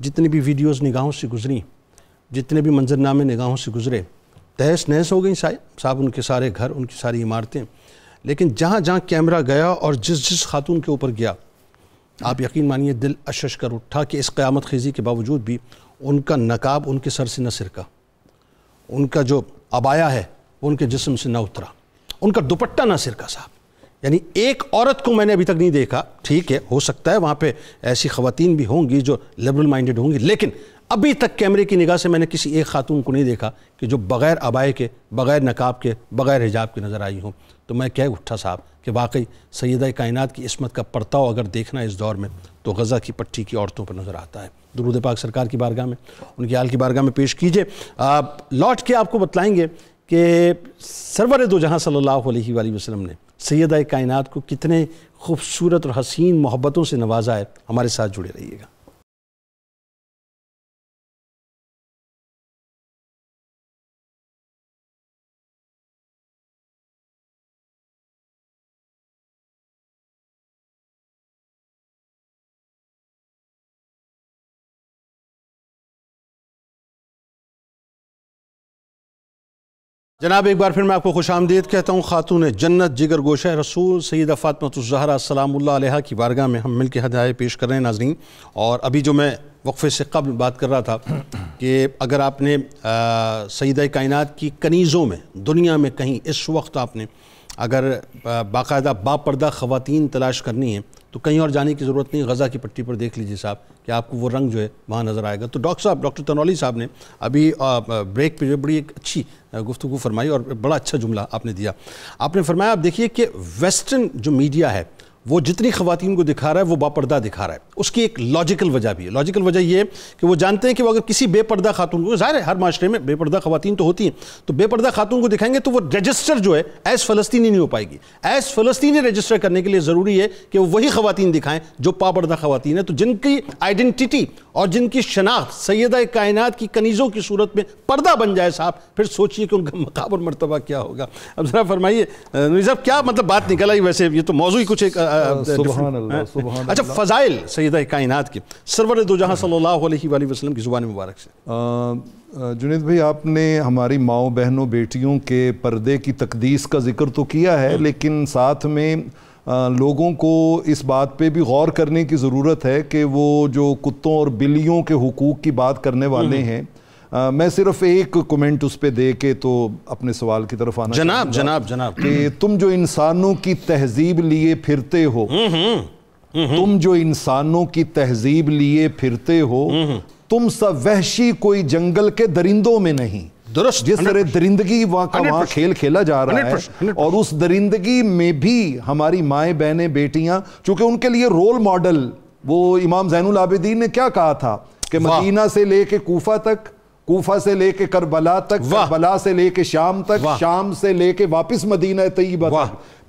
जितनी भी वीडियोस निगाहों से गुजरी जितने भी मंजरनामे निगाहों से गुजरे तहस नहस हो गई साहब उनके सारे घर उनकी सारी इमारतें लेकिन जहाँ जहाँ कैमरा गया और जिस जिस खातून के ऊपर गया आप यकीन मानिए दिल अशश कर उठा कि इस क़्यामत खेजी के बावजूद भी उनका नकाब उनके सर से न सिरका उनका जो अबाया है वो उनके जिसम से ना उतरा उनका दुपट्टा ना सिरका साहब यानी एक औरत को मैंने अभी तक नहीं देखा ठीक है हो सकता है वहाँ पे ऐसी खवतान भी होंगी जो लिबरल माइंडेड होंगी लेकिन अभी तक कैमरे की निगाह से मैंने किसी एक खातून को नहीं देखा कि जो बग़ैर आबाए के बग़ैर नकाब के बग़ैर हिजाब के नज़र आई हूँ तो मैं कह उठा साहब कि वाकई सैद कायनत की इसमत का परताव अगर देखना इस दौर में तो गज़ा की पट्टी की औरतों पर नज़र आता है दरूद पाक सरकार की बारगाह में उनकी आल की बारगाह में पेश कीजिए लौट के आपको बतलाएँगे कि सरवर दो जहाँ सल्ला वसम ने सैदा कायनत को कितने खूबसूरत और हसीन मोहब्बतों से नवाजा है हमारे साथ जुड़े रहिएगा जनाब एक बार फिर मैं आपको खुश आमदीद कहता हूँ खातून जन्नत जिगर गोशा रसूल सईद फ़ातमतज़हरा सलाम्ला की बारगाह में हम मिल के हदाय पेश कर रहे हैं नाजरीन और अभी जो मैं वक्फ़े से कबल बात कर रहा था कि अगर आपने सईद कायनत की कनीज़ों में दुनिया में कहीं इस वक्त आपने अगर बाकायदा बापर्दा ख़वान तलाश करनी है तो कहीं और जाने की ज़रूरत नहीं गज़ा की पट्टी पर देख लीजिए साहब कि आपको वो रंग जो है वहाँ नज़र आएगा तो डॉक्टर साहब डॉक्टर तनौली साहब ने अभी ब्रेक पे जो बड़ी एक अच्छी गुफ्तु फरमाई और बड़ा अच्छा जुमला आपने दिया आपने फरमाया आप देखिए कि वेस्टर्न जो मीडिया है वो जितनी खातन को दिखा रहा है वो बापर्दा दिखा रहा है उसकी एक लॉजिकल वजह भी है लॉजिकल वजह ये है कि वो जानते हैं कि वो अगर किसी बेपर्दा खातून को ज़ाहिर है हर माशरे में बेपर्दा खातन तो होती हैं तो बेपर्दा खातून को दिखाएंगे तो वो रजिस्टर जो है ऐस फ़लस्तीनी नहीं हो पाएगी ऐस फ़लस्तीनी रजिस्टर करने के लिए ज़रूरी है कि वो वही खातन दिखाएँ जो पापर्दा खातन है तो जिनकी आइडेंटिटी और जिनकी शनाख्त सैद कायनत की कनीज़ों की सूरत में पर्दा बन जाए साहब फिर सोचिए कि उनका मकाबर मरतबा क्या होगा अब ज़रा फरमाइए साहब क्या मतलब बात निकल आई वैसे ये तो मौजू ही कुछ एक Uh, uh, अच्छा फ़ज़ाइल सैद कायनत के सरवर दो जहाँ सल्ला वसलम की ज़ुबान मुबारक से जुनेद भाई आपने हमारी माओ बहनों बेटियों के पर्दे की तकदीस का जिक्र तो किया है हम्म। लेकिन साथ में आ, लोगों को इस बात पे भी गौर करने की ज़रूरत है कि वो जो कुत्तों और बिल्लियों के हकूक़ की बात करने वाले हम्म। हैं आ, मैं सिर्फ एक कमेंट उस पर दे के तो अपने सवाल की तरफ आना जनाब जनाब जनाब कि तुम जो इंसानों की तहजीब लिए फिरते हो हम्म, हम्म, हम्म, तुम जो इंसानों की तहजीब लिए फिरते हो तुम सब वहशी कोई जंगल के दरिंदों में नहीं दुरुस्त जिस तरह दरिंदगी वहां का वहां खेल खेला जा रहा है और उस दरिंदगी में भी हमारी माए बहने बेटियां चूंकि उनके लिए रोल मॉडल वो इमाम जैनुल आबिदीन ने क्या कहा था कि मदीना से लेके कूफा तक कोफा से लेके करबला तक करबला से लेके शाम तक शाम से लेके वापस मदीना तयबा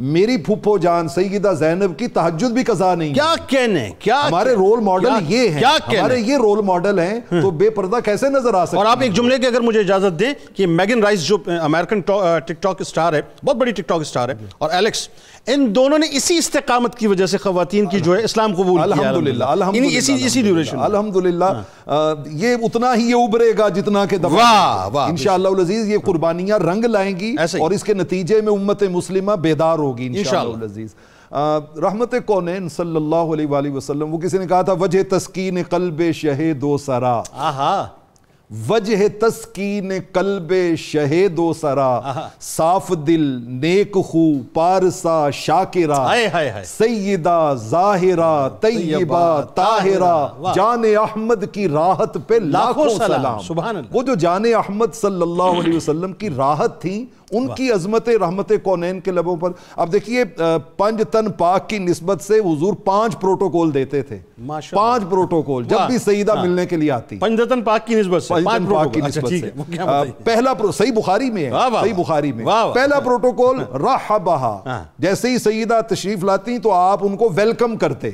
मेरी फूफो जान सईदा जैनब की तहजद भी कजा नहीं क्या कहने क्या हमारे रोल मॉडल ये है क्या हमारे ये रोल मॉडल है तो बेपर्दा कैसे नजर आ सकते और आप एक जुमले की अगर मुझे इजाजत दें कि मैगन राइस जो अमेरिकन टिकटॉक स्टार है बहुत बड़ी टिकटॉक स्टार है और एलेक्स इन दोनों ने इसी इस्तेकामत की वजह से खातन की जो है इस्लाम कबूल अलहमदुल्ला हाँ। ये उतना ही ये उबरेगा जितना के दफा इन वाह ये हाँ। कुर्बानियां रंग लाएंगी और इसके नतीजे में उम्मत मुस्लिम बेदार हो होगी इन लजीज़ रहमत कौन सल्ला वसलम वो किसी ने कहा था वजह तस्कीन कल्ब शहे दो सरा वजह तस्कीन कल्ब शहे दो सरा साफ दिल नेक खू पारसा शाकिरा सैदा जाहिरा हाँ, तयबा ताहिरा जान अहमद की राहत पे लाखों सलाम वो जो जान अहमद सल्लल्लाहु अलैहि वसल्लम की राहत थी उनकी अजमत रहमत कौनैन के लबों पर अब देखिए पंज तन पाक की नस्बत से हजूर पांच प्रोटोकॉल देते थे पांच प्रोटोकॉल जब भी सईदा मिलने के लिए आती पंजतन पाक की नस्बत की अच्छा, पहला सही बुखारी में सही बुखारी में पहला प्रोटोकॉल हाँ। रहा हाँ। जैसे ही सईदा तशरीफ लाती तो आप उनको वेलकम करते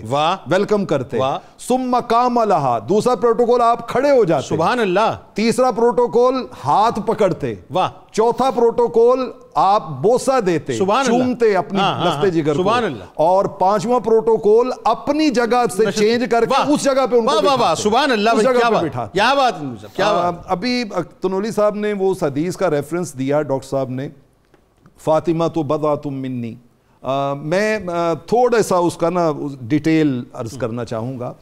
वेलकम करते सुम मकाम दूसरा प्रोटोकॉल आप खड़े हो जाते सुबह अल्लाह तीसरा प्रोटोकॉल हाथ पकड़ते वाह चौथा प्रोटोकॉल आप बोसा देते चूमते अपनी हाँ, हाँ, जिगर को और पांचवा प्रोटोकॉल अपनी जगह से चेंज करके उस जगह पे उनको वाह वाह सुबह अल्लाह क्या बात क्या बात क्या बात अभी तनोली साहब ने वो सदीस का रेफरेंस दिया डॉक्टर साहब ने फातिमा तो बदा तुम मिन्नी मैं थोड़ा सा उसका ना डिटेल अर्ज करना चाहूंगा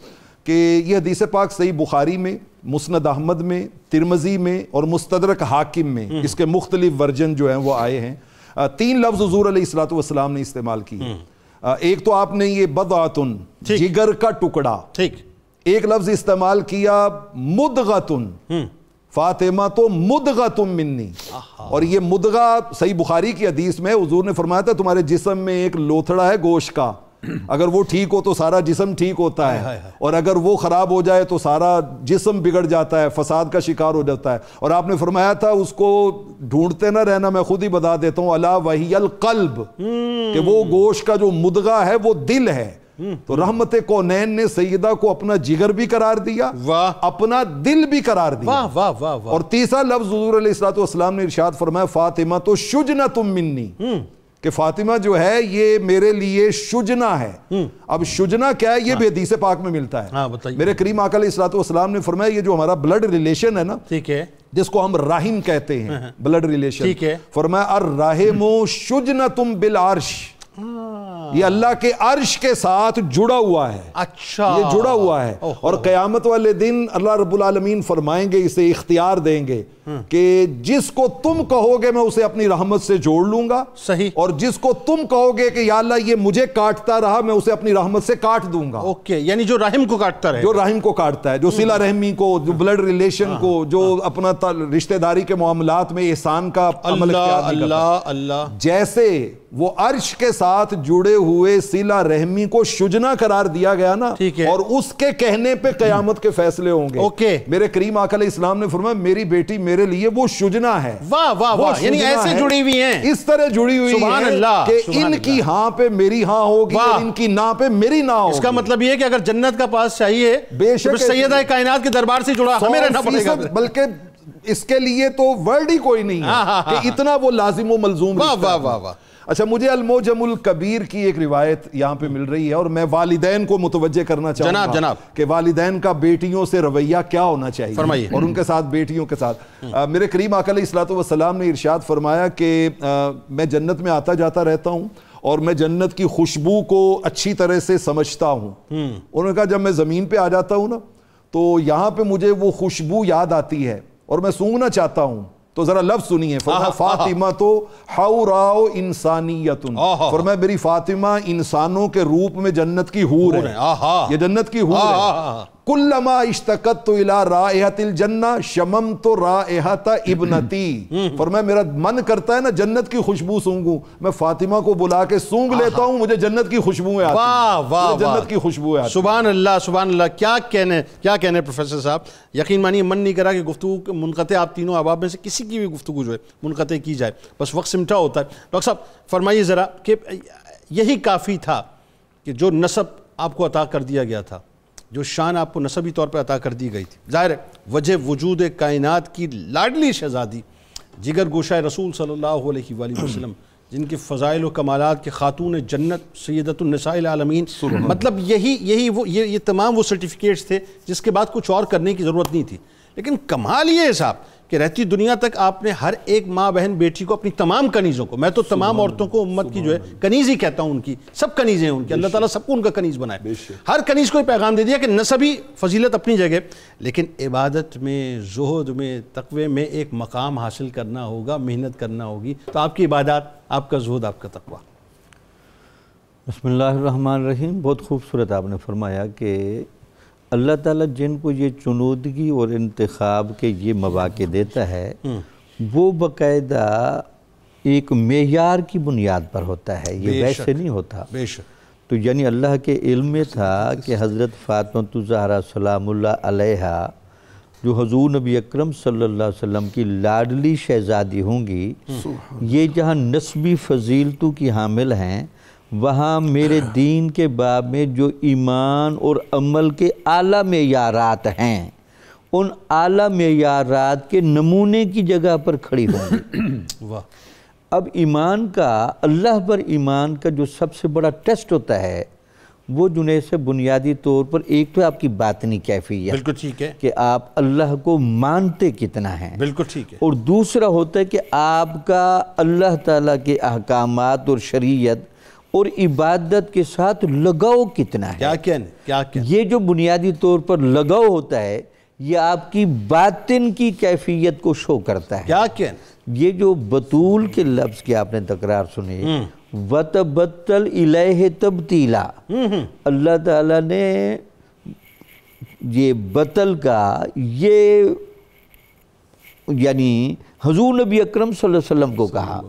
कि यह हदीस पाक सही बुखारी में मुस्ंद अहमद में तिरमजी में और मुस्तरक हाकिम में हम्म। इसके मुख्तलिफ वर्जन जो है वो आए हैं तीन लफ्ज़ हजूर सलाम ने इस्तेमाल की हम्म। एक तो आपने ये बदातुन जिगर का टुकड़ा ठीक एक लफ्ज इस्तेमाल किया मुदगतुन हम्म। फातिमा तो मुदगा तुम मिन्नी और ये मुदगा सही बुखारी की हदीस में हजूर ने फरमाया था तुम्हारे जिसम में एक लोथड़ा है गोश का अगर वो ठीक हो तो सारा जिसम ठीक होता है, और अगर वो ख़राब हो जाए तो सारा जिसम बिगड़ जाता है फसाद का शिकार हो जाता है और आपने फरमाया था उसको ढूंढते ना रहना मैं खुद ही बता देता हूँ अला वही कल्ब हम्म। कि वो गोश का जो मुदगा है वो दिल है हम्म। तो रहमत कौनैन ने सईदा को अपना जिगर भी करार दिया वाह अपना दिल भी करार दिया वाह वाह वाह वा, वा। और तीसरा लफ्ज हजूर ने इरशाद फरमाया फातिमा तो शुजना तुम मिन्नी हम्म। कि फातिमा जो है ये मेरे लिए शुजना है हम्म। अब शुजना क्या है ये हाँ। से पाक में मिलता है हाँ, मेरे करीम आकल सलाम ने फरमाया ये जो हमारा ब्लड रिलेशन है ना ठीक है जिसको हम राहिम कहते हैं ब्लड हाँ, रिलेशन हाँ। ठीक है फरमाया अर राहिमो शुजना तुम बिल आर्श ये ah. अल्लाह के अर्श के साथ जुड़ा हुआ है अच्छा ये जुड़ा हुआ है और कयामत वाले दिन अल्लाह रब्बुल फरमाएंगे इसे इख्तियार देंगे हम्म। कि जिसको तुम कहोगे मैं उसे अपनी रहमत से जोड़ लूंगा सही और जिसको तुम कहोगे कि या अल्लाह ये मुझे काटता रहा मैं उसे अपनी रहमत से काट दूंगा ओके यानी जो राहिम को काटता है जो राहिम हम्म। को काटता है जो सिला रहमी को जो हाँ। ब्लड रिलेशन हाँ। को जो हाँ। अपना रिश्तेदारी के मामला में एहसान का अल्लाह अल्लाह जैसे वो अर्श के साथ साथ जुड़े हुए सिला रहमी को शुजना करार दिया गया ना ठीक है और उसके कहने पे कयामत के फैसले होंगे ओके मेरे करीम आकल इस्लाम ने फरमाया मेरी बेटी मेरे लिए वो शुजना है वाह वाह वाह यानी ऐसे जुड़ी हुई हैं इस तरह जुड़ी हुई है इनकी हाँ पे मेरी हाँ होगी इनकी ना पे मेरी ना होगी इसका मतलब ये कि अगर जन्नत का पास चाहिए बेशक तो सैयद कायनात के दरबार से जुड़ा हमें रहना पड़ेगा बल्कि इसके लिए तो वर्ड ही कोई नहीं है हाँ, हाँ, हाँ, कि इतना वो लाजिम मलजूम वाह वाह वाह वाह अच्छा मुझे अलमोजमुल कबीर की एक रिवायत यहाँ पे मिल रही है और मैं वालिदैन को मुतवजह करना चाहूंगा जनाब जनाब कि वालिदैन का बेटियों से रवैया क्या होना चाहिए फरमाइए और उनके साथ बेटियों के साथ आ, मेरे करीम अकल ने इर्शाद फरमाया कि मैं जन्नत में आता जाता रहता हूँ और मैं जन्नत की खुशबू को अच्छी तरह से समझता हूँ हम्म। उन्होंने कहा जब मैं ज़मीन पर आ जाता हूँ ना तो यहाँ पर मुझे वो खुशबू याद आती है और मैं सूंघना चाहता हूँ तो जरा लफ्ज सुनिए फातिमा तो हाउ इंसानियत मैं मेरी फातिमा इंसानों के रूप में जन्नत की हूर है ये जन्नत की हूर है कुल्लमा इश्तकत तो इला राहतिल जन्ना शमम तो राहत इबनती मैं हम्म। मेरा मन करता है ना जन्नत की खुशबू सूंगू मैं फातिमा को बुला के सूंघ लेता हूँ मुझे जन्नत की खुशबू है वाह वाह जन्नत की खुशबू है सुबह अल्लाह सुबह अल्लाह क्या कहने क्या कहने प्रोफेसर साहब यकीन मानिए मन नहीं करा कि गुफ्तु मुनकते आप तीनों अहबाब में से किसी की भी गुफ्तु जो है मुनक़ की जाए बस वक्त सिमटा होता है डॉक्टर साहब फरमाइए ज़रा कि यही काफ़ी था कि जो नसब आपको अता कर दिया गया था जो शान आपको नसबी तौर पर अता कर दी गई थी ज़ाहिर वजह वजूद कायनात की लाडली शहज़ादी जिगर गोशा रसूल सल्लल्लाहु अलैहि वसल्लम जिनके फ़ज़ाइल कमालत के ख़ातून जन्नत आलमीन मतलब यही यही वो ये ये तमाम वो सर्टिफिकेट्स थे जिसके बाद कुछ और करने की ज़रूरत नहीं थी लेकिन कमाल ये साहब कि रहती दुनिया तक आपने हर एक माँ बहन बेटी को अपनी तमाम कनीज़ों को मैं तो तमाम औरतों को उम्मत की जो है कनीज़ ही कहता हूँ उनकी सब कनीज़ें हैं उनकी अल्लाह ताला सबको उनका कनीज़ बनाए हर कनीज़ को पैगाम दे दिया कि न सभी फजीलत अपनी जगह लेकिन इबादत में जहद में तकवे में एक मकाम हासिल करना होगा मेहनत करना होगी तो आपकी इबादत आपका जहद आपका तकवा बसमीम बहुत खूबसूरत आपने फरमाया कि अल्लाह ताला जिनको ये चुनौदगी और इंतखब के ये मौाक़े देता है हम्म। वो बकायदा एक मैार की बुनियाद पर होता है ये वैसे नहीं होता बेशक तो यानी अल्लाह के इल्म में था कि हज़रत फ़ातमतज़हरा सलामुल्ला जो हजूर नबी अकरम सल्लल्लाहु अलैहि वसल्लम की लाडली शहज़ादी होंगी ये जहाँ नस्बी फजीलतों की हामिल हैं वहाँ मेरे दीन के बाब में जो ईमान और अमल के आला मैारात हैं उन आला मैारात के नमूने की जगह पर खड़ी होंगी वाह अब ईमान का अल्लाह पर ईमान का जो सबसे बड़ा टेस्ट होता है वो जुने से बुनियादी तौर पर एक तो आपकी बातनी है बिल्कुल ठीक है कि आप अल्लाह को मानते कितना हैं बिल्कुल ठीक है और दूसरा होता है कि आपका अल्लाह ताला के अहकाम और शरीयत और इबादत के साथ लगाव कितना है क्या क्या क्या ये जो बुनियादी तौर पर लगाव होता है ये आपकी बातिन की कैफियत को शो करता है क्या क्या ये जो बतूल के लफ्ज़ की आपने तकरार सुनी हम्म। वत बतल इलह तबतीला हम्म, हम्म। अल्लाह ताला ने ये बतल का ये यानी हजूर नबी अकरम सल्लल्लाहु अलैहि वसल्लम को कहा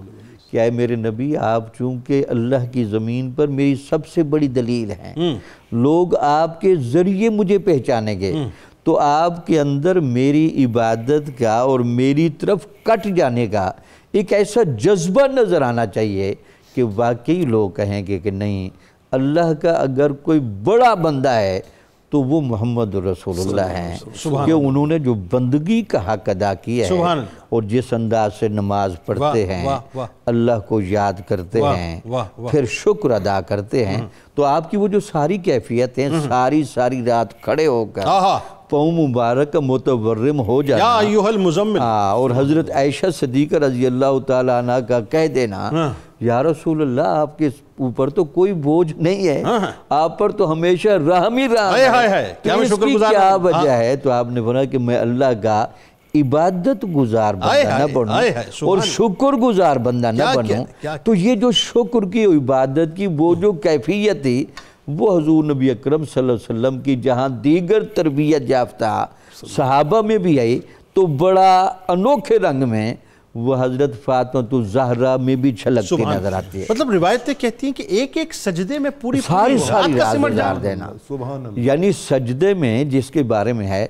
कि आए मेरे नबी आप चूँकि अल्लाह की ज़मीन पर मेरी सबसे बड़ी दलील हैं हम्म। लोग आपके ज़रिए मुझे पहचानेंगे हम्म। तो आपके अंदर मेरी इबादत का और मेरी तरफ कट जाने का एक ऐसा जज्बा नज़र आना चाहिए कि वाकई लोग कहेंगे कि नहीं अल्लाह का अगर कोई बड़ा बंदा है तो वो मोहम्मद रसोल्ला हैं कि उन्होंने जो बंदगी का हक अदा किया है और जिस अंदाज से नमाज पढ़ते हैं अल्लाह को याद करते हैं फिर शुक्र अदा करते हैं हम्म। तो आपकी वो जो सारी कैफियत है हम्म। सारी सारी रात खड़े होकर पौ मुबारक का हो जाए हाँ, और हज़रत ऐशा सदीकर रजी अल्लाह तह का कह देना हाँ। या रसूल अल्लाह आपके ऊपर तो कोई बोझ नहीं है हाँ, हाँ। आप पर तो हमेशा रहम ही रहा है, तो क्या, हाँ। वजह है तो आपने बोला कि मैं अल्लाह का इबादत गुजार बंदा न बनूं और शुक्र गुजार बंदा न बनो तो ये जो शुक्र की इबादत की वो जो कैफियत थी वो हजूर नबी अक्रम वसल्लम की जहाँ दीगर तरबियत याफ्ता सहाबा में भी आई तो बड़ा अनोखे रंग में वो हज़रत फातमा जहरा में भी छलकती नजर आती है मतलब रिवायतें कहती हैं कि एक एक सजदे में पूरी सारी सारी रात देना यानी सजदे में जिसके बारे में है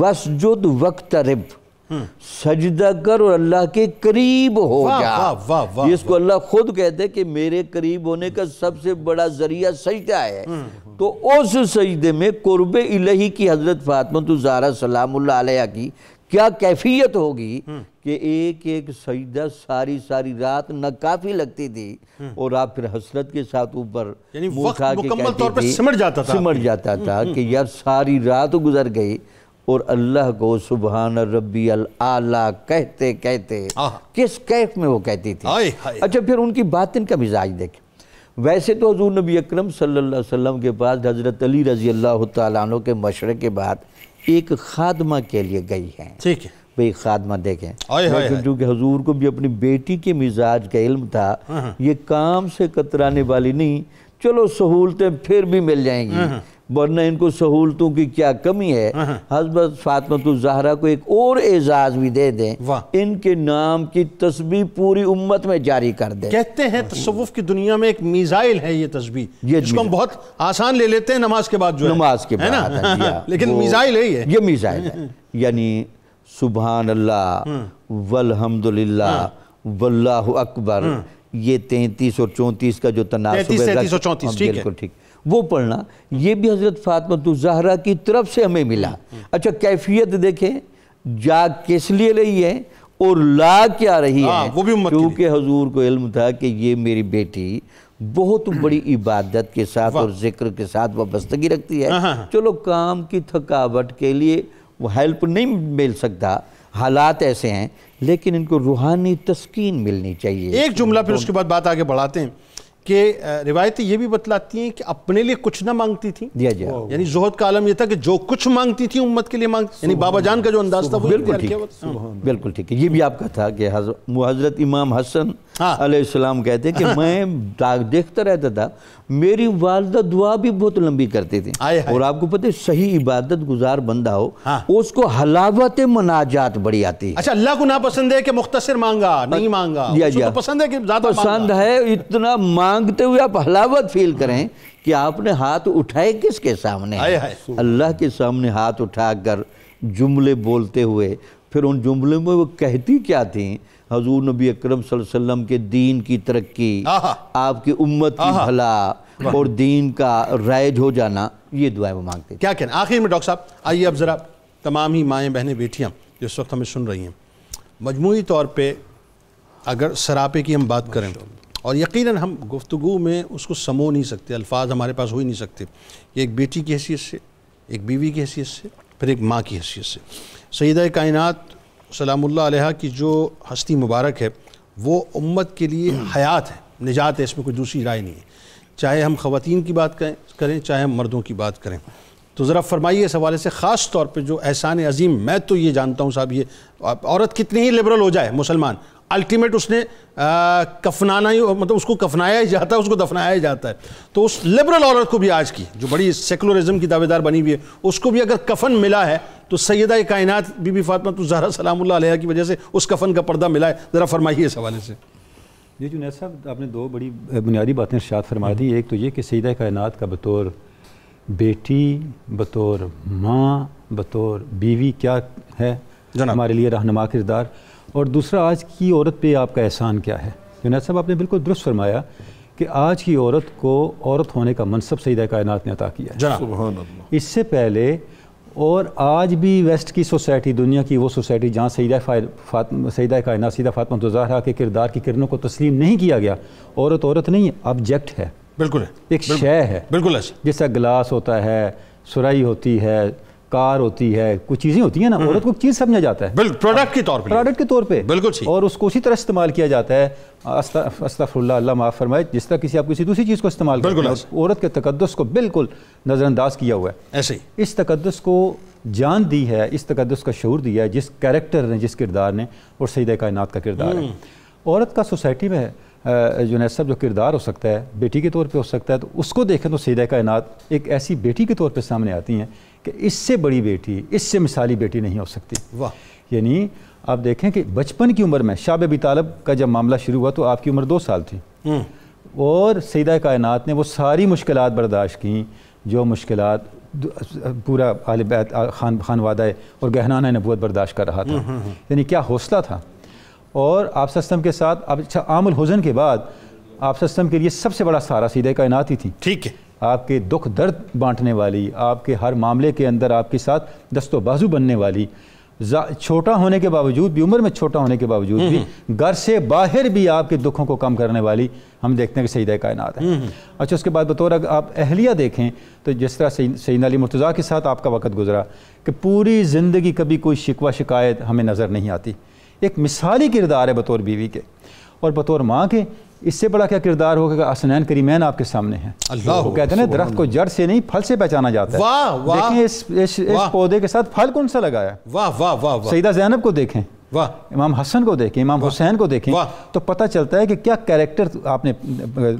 वसजुद वक्त रिब हम्म। सजदा कर और अल्लाह के करीब हो वा, जा वा, अल्लाह खुद कहते हैं कि मेरे करीब होने का सबसे बड़ा जरिया सजदा है हम्म, हम्म। तो उस सजदे में कुर्ब इलही की हजरत फातमा तो जारा सलाम की क्या कैफियत होगी हम्म। कि एक एक सजदा सारी सारी रात नाकाफी लगती थी हम्म। और आप फिर हसरत के साथ ऊपर मुकम्मल तौर सिमट जाता था सिमट जाता था हम्म, कि यार सारी रात गुजर गई और अल्लाह को सुबहान रबी अल आला कहते कहते किस कैफ में वो कहती थी आए, आए। अच्छा फिर उनकी बातिन का मिजाज देखें वैसे तो हजूर नबी अक्रम सल्लल्लाहु अलैहि वसल्लम के पास हज़रत अली रज़ी अल्लाह तु के मशरे के बाद एक खादमा के लिए गई हैं ठीक है भाई खादमा देखें क्योंकि हजूर को भी अपनी बेटी के मिजाज का इल्म था हाँ, हाँ। ये काम से कतराने वाली नहीं चलो सहूलतें फिर भी मिल जाएंगी हाँ, वरना इनको सहूलतों की क्या कमी है हाँ, हाँ। हजरत फातमतुलजहरा को एक और एजाज भी दे दें इनके नाम की तस्वीर पूरी उम्मत में जारी कर दें कहते हैं तस्वुफ की दुनिया में एक मिजाइल है ये तस्वीर ये जिसको हम बहुत आसान ले लेते हैं नमाज के बाद जो नमाज के बाद है ना हाँ लेकिन मिजाइल है ये मिजाइल है यानी सुबह अल्लाह वलहमदुल्ला वल्लाह अकबर ये तैतीस और चौंतीस का जो तनाव है बिल्कुल ठीक वो पढ़ना ये भी हज़रत फ़ातमत जहरा की तरफ से हमें मिला अच्छा कैफियत देखें जा किस लिए रही है और ला क्या रही आ, हाँ, है वो भी क्योंकि हजूर को इल्म था कि ये मेरी बेटी बहुत हम्म। बड़ी इबादत के साथ और जिक्र के साथ वाबस्तगी रखती है हाँ, हाँ, चलो काम की थकावट के लिए वो हेल्प नहीं मिल सकता हालात ऐसे हैं लेकिन इनको रूहानी तस्कीन मिलनी चाहिए एक जुमला फिर तो उसके बाद बात आगे बढ़ाते हैं कि रिवायतें ये भी बतलाती हैं कि अपने लिए कुछ ना मांगती थी दिया जाए यानी जोहद का आलम यह था कि जो कुछ मांगती थी उम्मत के लिए मांगती यानी बाबा जान का जो अंदाज था वो बिल्कुल ठीक बिल्कुल ठीक है ये भी आपका था कि हजरत इमाम हसन हाँ। अलैहिस्सलाम कहते हैं कि मैं देखता रहता था मेरी वालदा दुआ भी बहुत लंबी करती थी आए, आए। और आपको पता है सही इबादत गुजार बंदा हो हाँ। उसको हलावत मनाजात बड़ी आती है अच्छा अल्लाह को ना पसंद है कि मुख्तसर मांगा नहीं मांगा या या। तो पसंद है कि ज्यादा पसंद है इतना मांगते हुए आप हलावत फील करें कि आपने हाथ उठाए किसके सामने अल्लाह के सामने हाथ उठाकर जुमले बोलते हुए फिर उन जुमले में वो कहती क्या थी हजूर नबी अक्रम सल्लम के दीन की तरक्की आपकी उम्मत की भला और दीन का राइज हो जाना ये दुआएं वो मांगते क्या कहना आखिर में डॉक्टर साहब आइए अब ज़रा तमाम ही माएँ बहनें बेटियाँ जो इस वक्त हमें सुन रही हैं मजमू तौर पर अगर सरापे की हम बात करें और यकीन हम गुफ्तु में उसको समो नहीं सकते अल्फाज हमारे पास हो ही नहीं सकते एक बेटी की हैसियत से एक बीवी की हैसियत से फिर एक माँ की हैसियत से सैदा कायनत सलामुल्लाह की जो हस्ती मुबारक है वो उम्मत के लिए हयात है निजात है इसमें कोई दूसरी राय नहीं है चाहे हम ख़वान की बात करें करें चाहे हम मर्दों की बात करें तो ज़रा फरमाइए इस हवाले से ख़ास तौर पर जो एहसान अजीम मैं तो ये जानता हूँ साहब ये औरत कितनी ही लिबरल हो जाए मुसलमान अल्टीमेट उसने आ, कफनाना ही मतलब उसको कफनाया ही जाता है उसको दफनाया ही जाता है तो उस लिबरल औरत को भी आज की जो बड़ी सेकुलरिज्म की दावेदार बनी हुई है उसको भी अगर कफन मिला है तो सैदा कायनात बीबी फातमा तो जहरा सलाम की वजह से उस कफन का पर्दा मिला है ज़रा फरमाइए इस हवाले से जी जुनेद साहब आपने दो बड़ी बुनियादी बातें शायद फरमा दी एक तो ये कि सैदा कायनात का बतौर बेटी बतौर माँ बतौर बीवी क्या है हमारे लिए रहनमा किरदार और दूसरा आज की औरत पे आपका एहसान क्या है जुनैद साहब आपने बिल्कुल दुरुस्त फरमाया कि आज की औरत को औरत होने का मनसब सईद कायनात ने अता किया इससे पहले और आज भी वेस्ट की सोसाइटी दुनिया की वो सोसाइटी जहाँ सईद सईद सईदा कायनात सीधा फातमा जहरा के किरदार की किरणों को तस्लीम नहीं किया गया औरत औरत नहीं ऑब्जेक्ट है बिल्कुल है एक शय है बिल्कुल जैसा गिलास होता है सुराई होती है कार होती है कुछ चीज़ें होती हैं ना हम्म। औरत को चीज़ समझा जाता है प्रोडक्ट के तौर पे प्रोडक्ट के तौर पे बिल्कुल और उसको उसी तरह इस्तेमाल किया जाता है अस्ताफुल्ला माफ़ फरमाए जिस तरह किसी आप किसी दूसरी चीज़ को इस्तेमाल बिल्कुल औरत के तकदस को बिल्कुल नज़रअंदाज किया हुआ है ऐसे ही इस तकदस को जान दी है इस तकदस का शूर दिया है जिस कैरेक्टर ने जिस किरदार ने और सईद कायनात का किरदार है हम्म। औरत का सोसाइटी में जो साहब जो किरदार हो सकता है बेटी के तौर पे हो सकता है तो उसको देखें तो सैद कायनात एक ऐसी बेटी के तौर पे सामने आती हैं कि इससे बड़ी बेटी इससे मिसाली बेटी नहीं हो सकती वाह यानी आप देखें कि बचपन की उम्र में शाब अबी तालब का जब मामला शुरू हुआ तो आपकी उम्र दो साल थी हम्म। और सईदा कायनात ने वो सारी मुश्किल बर्दाश्त की जो मुश्किल पूरा आल बैत खान खान वादा और गहनाना नबूत बर्दाश्त कर रहा था हम्म, हम्म, यानी क्या हौसला था और आप सस्तम के साथ अब अच्छा आमुल हुजन के बाद आप सस्तम के लिए सबसे बड़ा सहारा सीधे कायनात ही थी ठीक है आपके दुख दर्द बांटने वाली आपके हर मामले के अंदर आपके साथ दस्तो बाजू बनने वाली छोटा होने के बावजूद भी उम्र में छोटा होने के बावजूद भी हम्म, हम्म। घर से बाहर भी आपके दुखों को कम करने वाली हम देखते हैं कि सईदा कायनात है हम्म, अच्छा उसके बाद बतौर अगर आप अहलिया देखें तो जिस तरह सईद अली मुर्तज़ा के साथ आपका वक्त गुजरा कि पूरी ज़िंदगी कभी कोई शिकवा शिकायत हमें नज़र नहीं आती एक मिसाली किरदार है बतौर बीवी के और बतौर माँ के इससे बड़ा क्या किरदार होगा असनैन करीमैन आपके सामने है अल्लाह वो कहते हैं दरख्त को जड़ से नहीं फल से पहचाना जाता है वाह वाह इस इस, इस पौधे के साथ फल कौन सा लगाया वाह वाह वाह सईदा जैनब को देखें वाह इमाम हसन को देखें इमाम हुसैन को देखें तो पता चलता है कि क्या कैरेक्टर आपने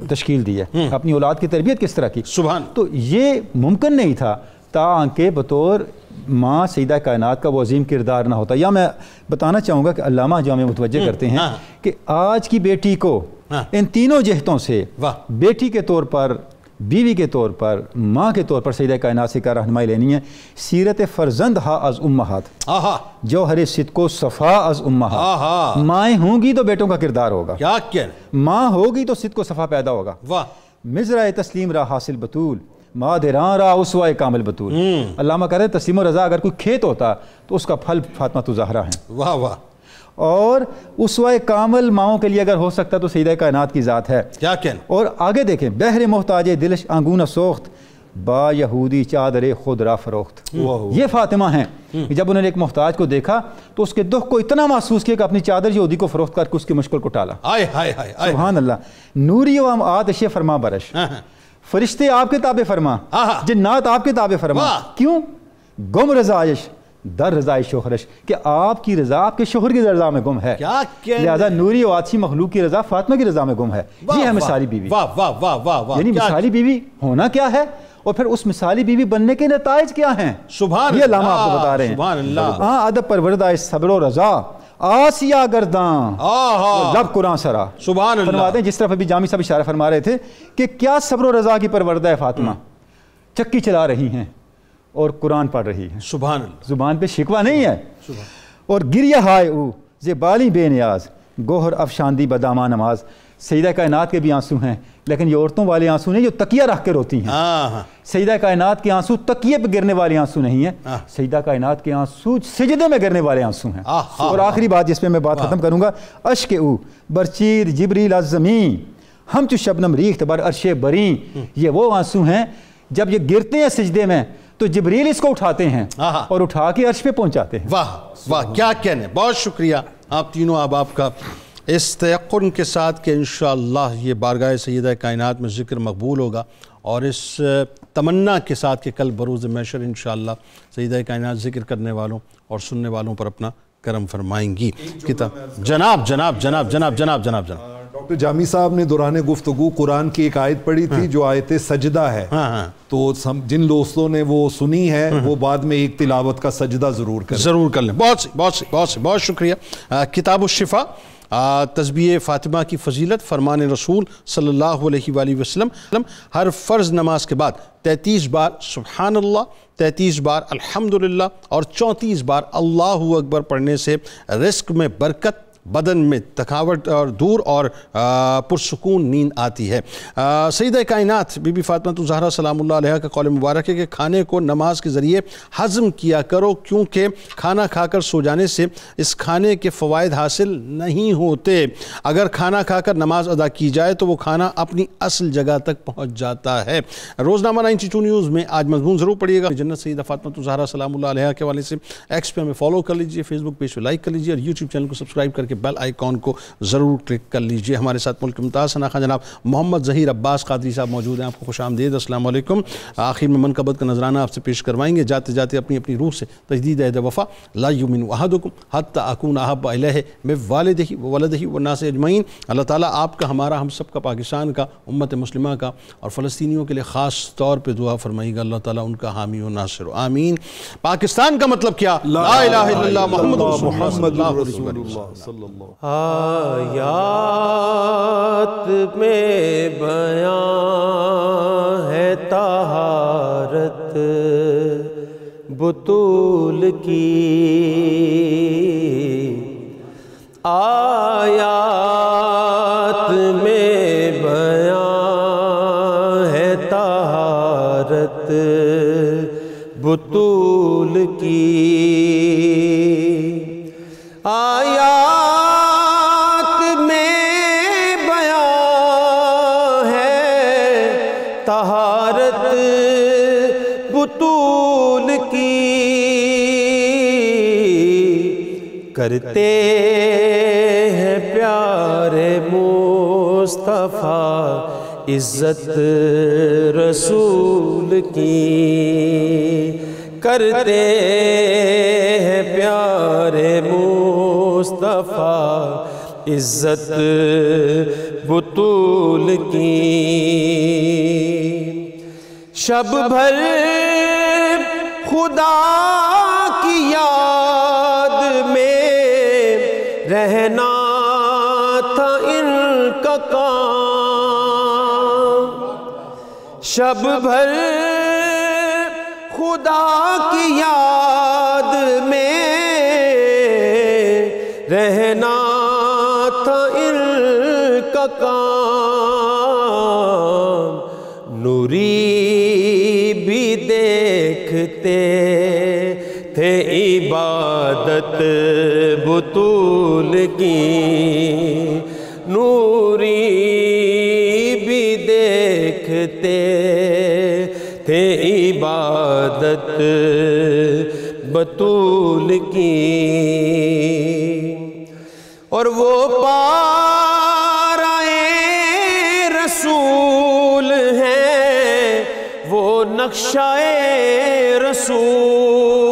तश्कील दी है हम्म। अपनी औलाद की तरबियत किस तरह की सुबह तो ये मुमकिन नहीं था ताकि बतौर माँ सईदा कायनात का वो अजीम किरदार ना होता या मैं बताना चाहूँगा कि अलामा जो हमें मुतवजह हम्म। करते हैं हाँ। कि आज की बेटी को हाँ। इन तीनों जहतों से वाह बेटी के तौर पर बीवी के तौर पर माँ के तौर पर सैद का से का रहनमाई लेनी है सीरत फर्जंद हा अज जो हरे सिद को सफ़ा अज उम माएँ होंगी तो बेटों का किरदार होगा क्या क्या माँ होगी तो सिद को सफ़ा पैदा होगा वाह मिजरा तस्लीम रहा हासिल बतूल मादरा रा उसवा कामिल बतूल हम्म। अल्लाह कह रहे तस्लीम रज़ा अगर कोई खेत होता तो उसका फल फातमा तो जहरा है वाह वाह और उस कामल माओ के लिए अगर हो सकता है तो सीधे कायनात की ज़ात है क्या कहना और आगे देखें बहर मोहताज दिलश अंगून सोख्त बा यहूदी चादर खुदरा फरोख्त ये फातिमा हैं जब उन्होंने एक मोहताज को देखा तो उसके दुख को इतना महसूस किया कि अपनी चादर यहूदी को फरोख्त करके उसकी मुश्किल को टाला हाय हाय अल्लाह नूरी वाम आदश फरमा बरश हाँ, हाँ। फरिश्ते आपके ताबे फरमा जिन्नात आपके ताबे फरमा क्यों गुम रजाइश दर रजाए शोहरश कि आपकी रजा आपके शोहर की रजा में गुम है क्या लिहाजा नूरी वादसी मखलूक की रजा फातमा की रजा में गुम है ये है मिसाली बीवी वाह वाह वाह वाह वाह यानी मिसाली बीवी होना क्या है और फिर उस मिसाली बीवी बनने के नतज क्या है सुबह ये लामा आपको बता रहे हैं हाँ, अदब पर वरदा सबर रजा आसिया गर्दां लब कुरान सरा सुबह फरमाते हैं जिस तरफ अभी जामी साहब इशारा फरमा रहे थे कि क्या सब्र रजा की परवरदा है फातिमा हम्म। चक्की चला रही हैं और कुरान पढ़ रही है सुबहान ज़ुबान पे शिकवा नहीं है और गिरिया हाय ऊ जे बाली बे न्याज गोहर अफशांदी बदामा नमाज सईदा कायनात के भी आंसू हैं लेकिन ये औरतों वाले आंसू नहीं जो तकिया रख के रोती हैं हाँ, हाँ। सईदा कायनात के आंसू तकिए पे गिरने वाले आंसू नहीं है हाँ। सईदा कायनात के आंसू सजदे में गिरने वाले आंसू हैं और आखिरी बात जिसमें मैं बात ख़त्म करूँगा अश के ऊ बरचीर जिबरी लाजमी हम चु शबनम रीख तबर अरशे बरी हम्म। ये वो आंसू हैं जब ये गिरते हैं सजदे में तो जबरील इसको उठाते हैं और उठा के अर्श पे पहुंचाते हैं वाह वाह क्या कहने बहुत शुक्रिया आप तीनों अब आपका इस तयन के साथ कि इन ये बारगाह सैद कायनत में ज़िक्र मकबूल होगा और इस तमन्ना के साथ कि कल बरूज मैशर इन सैद कायनत ज़िक्र करने वालों और सुनने वालों पर अपना करम फरमाएंगी किताब जनाब जनाब जनाब जनाब जनाब जनाब जनाब डॉक्टर जामी साहब ने दौरान गुफ्तु कुरान की एक आयत पढ़ी थी हाँ। जो आयत सजदा है हाँ, हाँ। तो सम, जिन दोस्तों ने वो सुनी है वो बाद में एक तिलावत का सजदा ज़रूर करें ज़रूर कर लें बहुत सी बहुत सी बहुत सी बहुत शुक्रिया किताब शिफा तस्बी फ़ातिमा की फजीलत फरमान रसूल सल्ला वसलम हर फ़र्ज़ नमाज के बाद तैतीस बार सुबहानल्ला तैतीस बार अल्हम्दुलिल्लाह और चौंतीस बार अल्लाह अकबर पढ़ने से रिस्क में बरकत बदन में थकावट और दूर और पुरसकून नींद आती है सईद कायनात बीबी फातमत जहरा सलामुल्लाह का कौल मुबारक है कि खाने को नमाज के ज़रिए हज़म किया करो क्योंकि खाना खाकर सो जाने से इस खाने के फ़वाद हासिल नहीं होते अगर खाना खाकर नमाज अदा की जाए तो वो खाना अपनी असल जगह तक पहुँच जाता है रोज़नामा नाइन टू न्यूज़ में आज मजमून ज़रूर पढ़िएगा जन्नत सईद फातमत ज़हरा सलाम के वाले से एक्सपे में फॉलो कर लीजिए फेसबुक पेज पर लाइक कर लीजिए और यूट्यूब चैनल को सब्सक्राइब करके के बेल आइकॉन को ज़रूर क्लिक कर लीजिए हमारे साथ मुल्क मुमताज़ सना खान जनाब मोहम्मद ज़हीर अब्बास कादरी साहब मौजूद हैं आपको खुश आमदेद असलम आखिर में मनकबत का नजराना आपसे पेश करवाएंगे जाते जाते अपनी अपनी रूह से तजदीद अहद वफ़ा लायुमिन अहदुकुम हत अकून अहब अलह में वालद ही वलद ही वना से अजमैन अल्लाह ताली आपका हमारा हम सब का पाकिस्तान का उम्मत मुस्लिमा का और फ़लस्तियों के लिए ख़ास तौर पर दुआ फरमाएगा अल्लाह ताली उनका हामी नासिर आमीन पाकिस्तान का मतलब क्या ला आयात में बयां है तहारत बुतूल की आयात में बयां है तहारत बुतूल की करते हैं प्यारे मुस्तफ़ा इज्जत रसूल की करते हैं प्यारे मुस्तफ़ा इज्जत बतूल की शब भर खुदा रहना था इनका काम शब भर खुदा की याद में रहना था इनका काम नूरी भी देखते है इबादत बुतूल की नूरी भी देखते थे इबादत बतूल की और वो पाराए रसूल हैं वो नक्शाए रसूल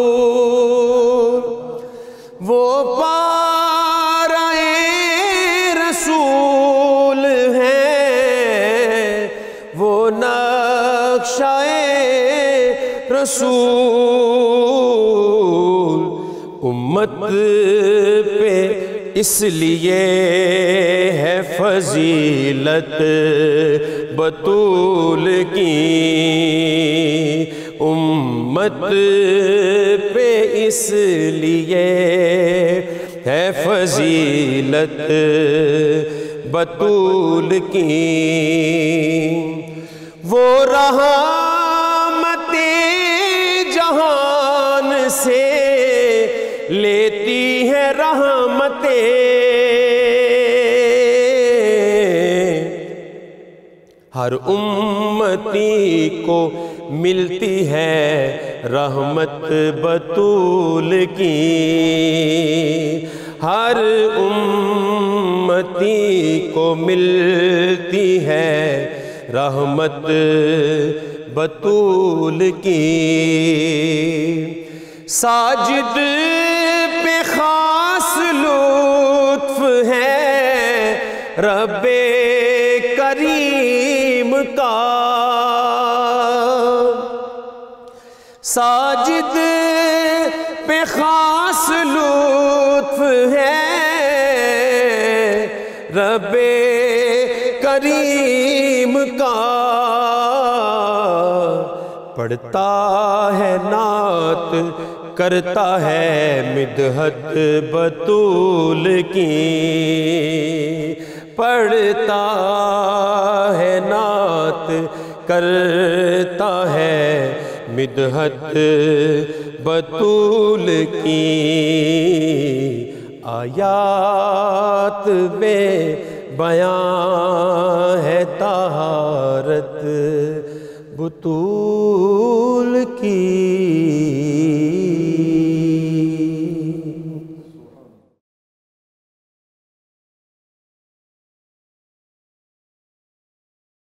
उम्मत पे इसलिए है फजीलत बतूल की उम्मत पे इसलिए है फजीलत बतूल की वो रहा मते जहान से लेती है रहमते हर उम्मती को मिलती है रहमत बतूल की हर उम्मती को मिलती है रहमत बतूल की साजिद खौफ है रबे करीम का साजिद पे खास लुत्फ है रबे करीम का पढ़ता है नात करता है मिदहत बतूल की पढ़ता है नात करता है मिदहत बतूल की आयात में बयां है तहारत बतूल की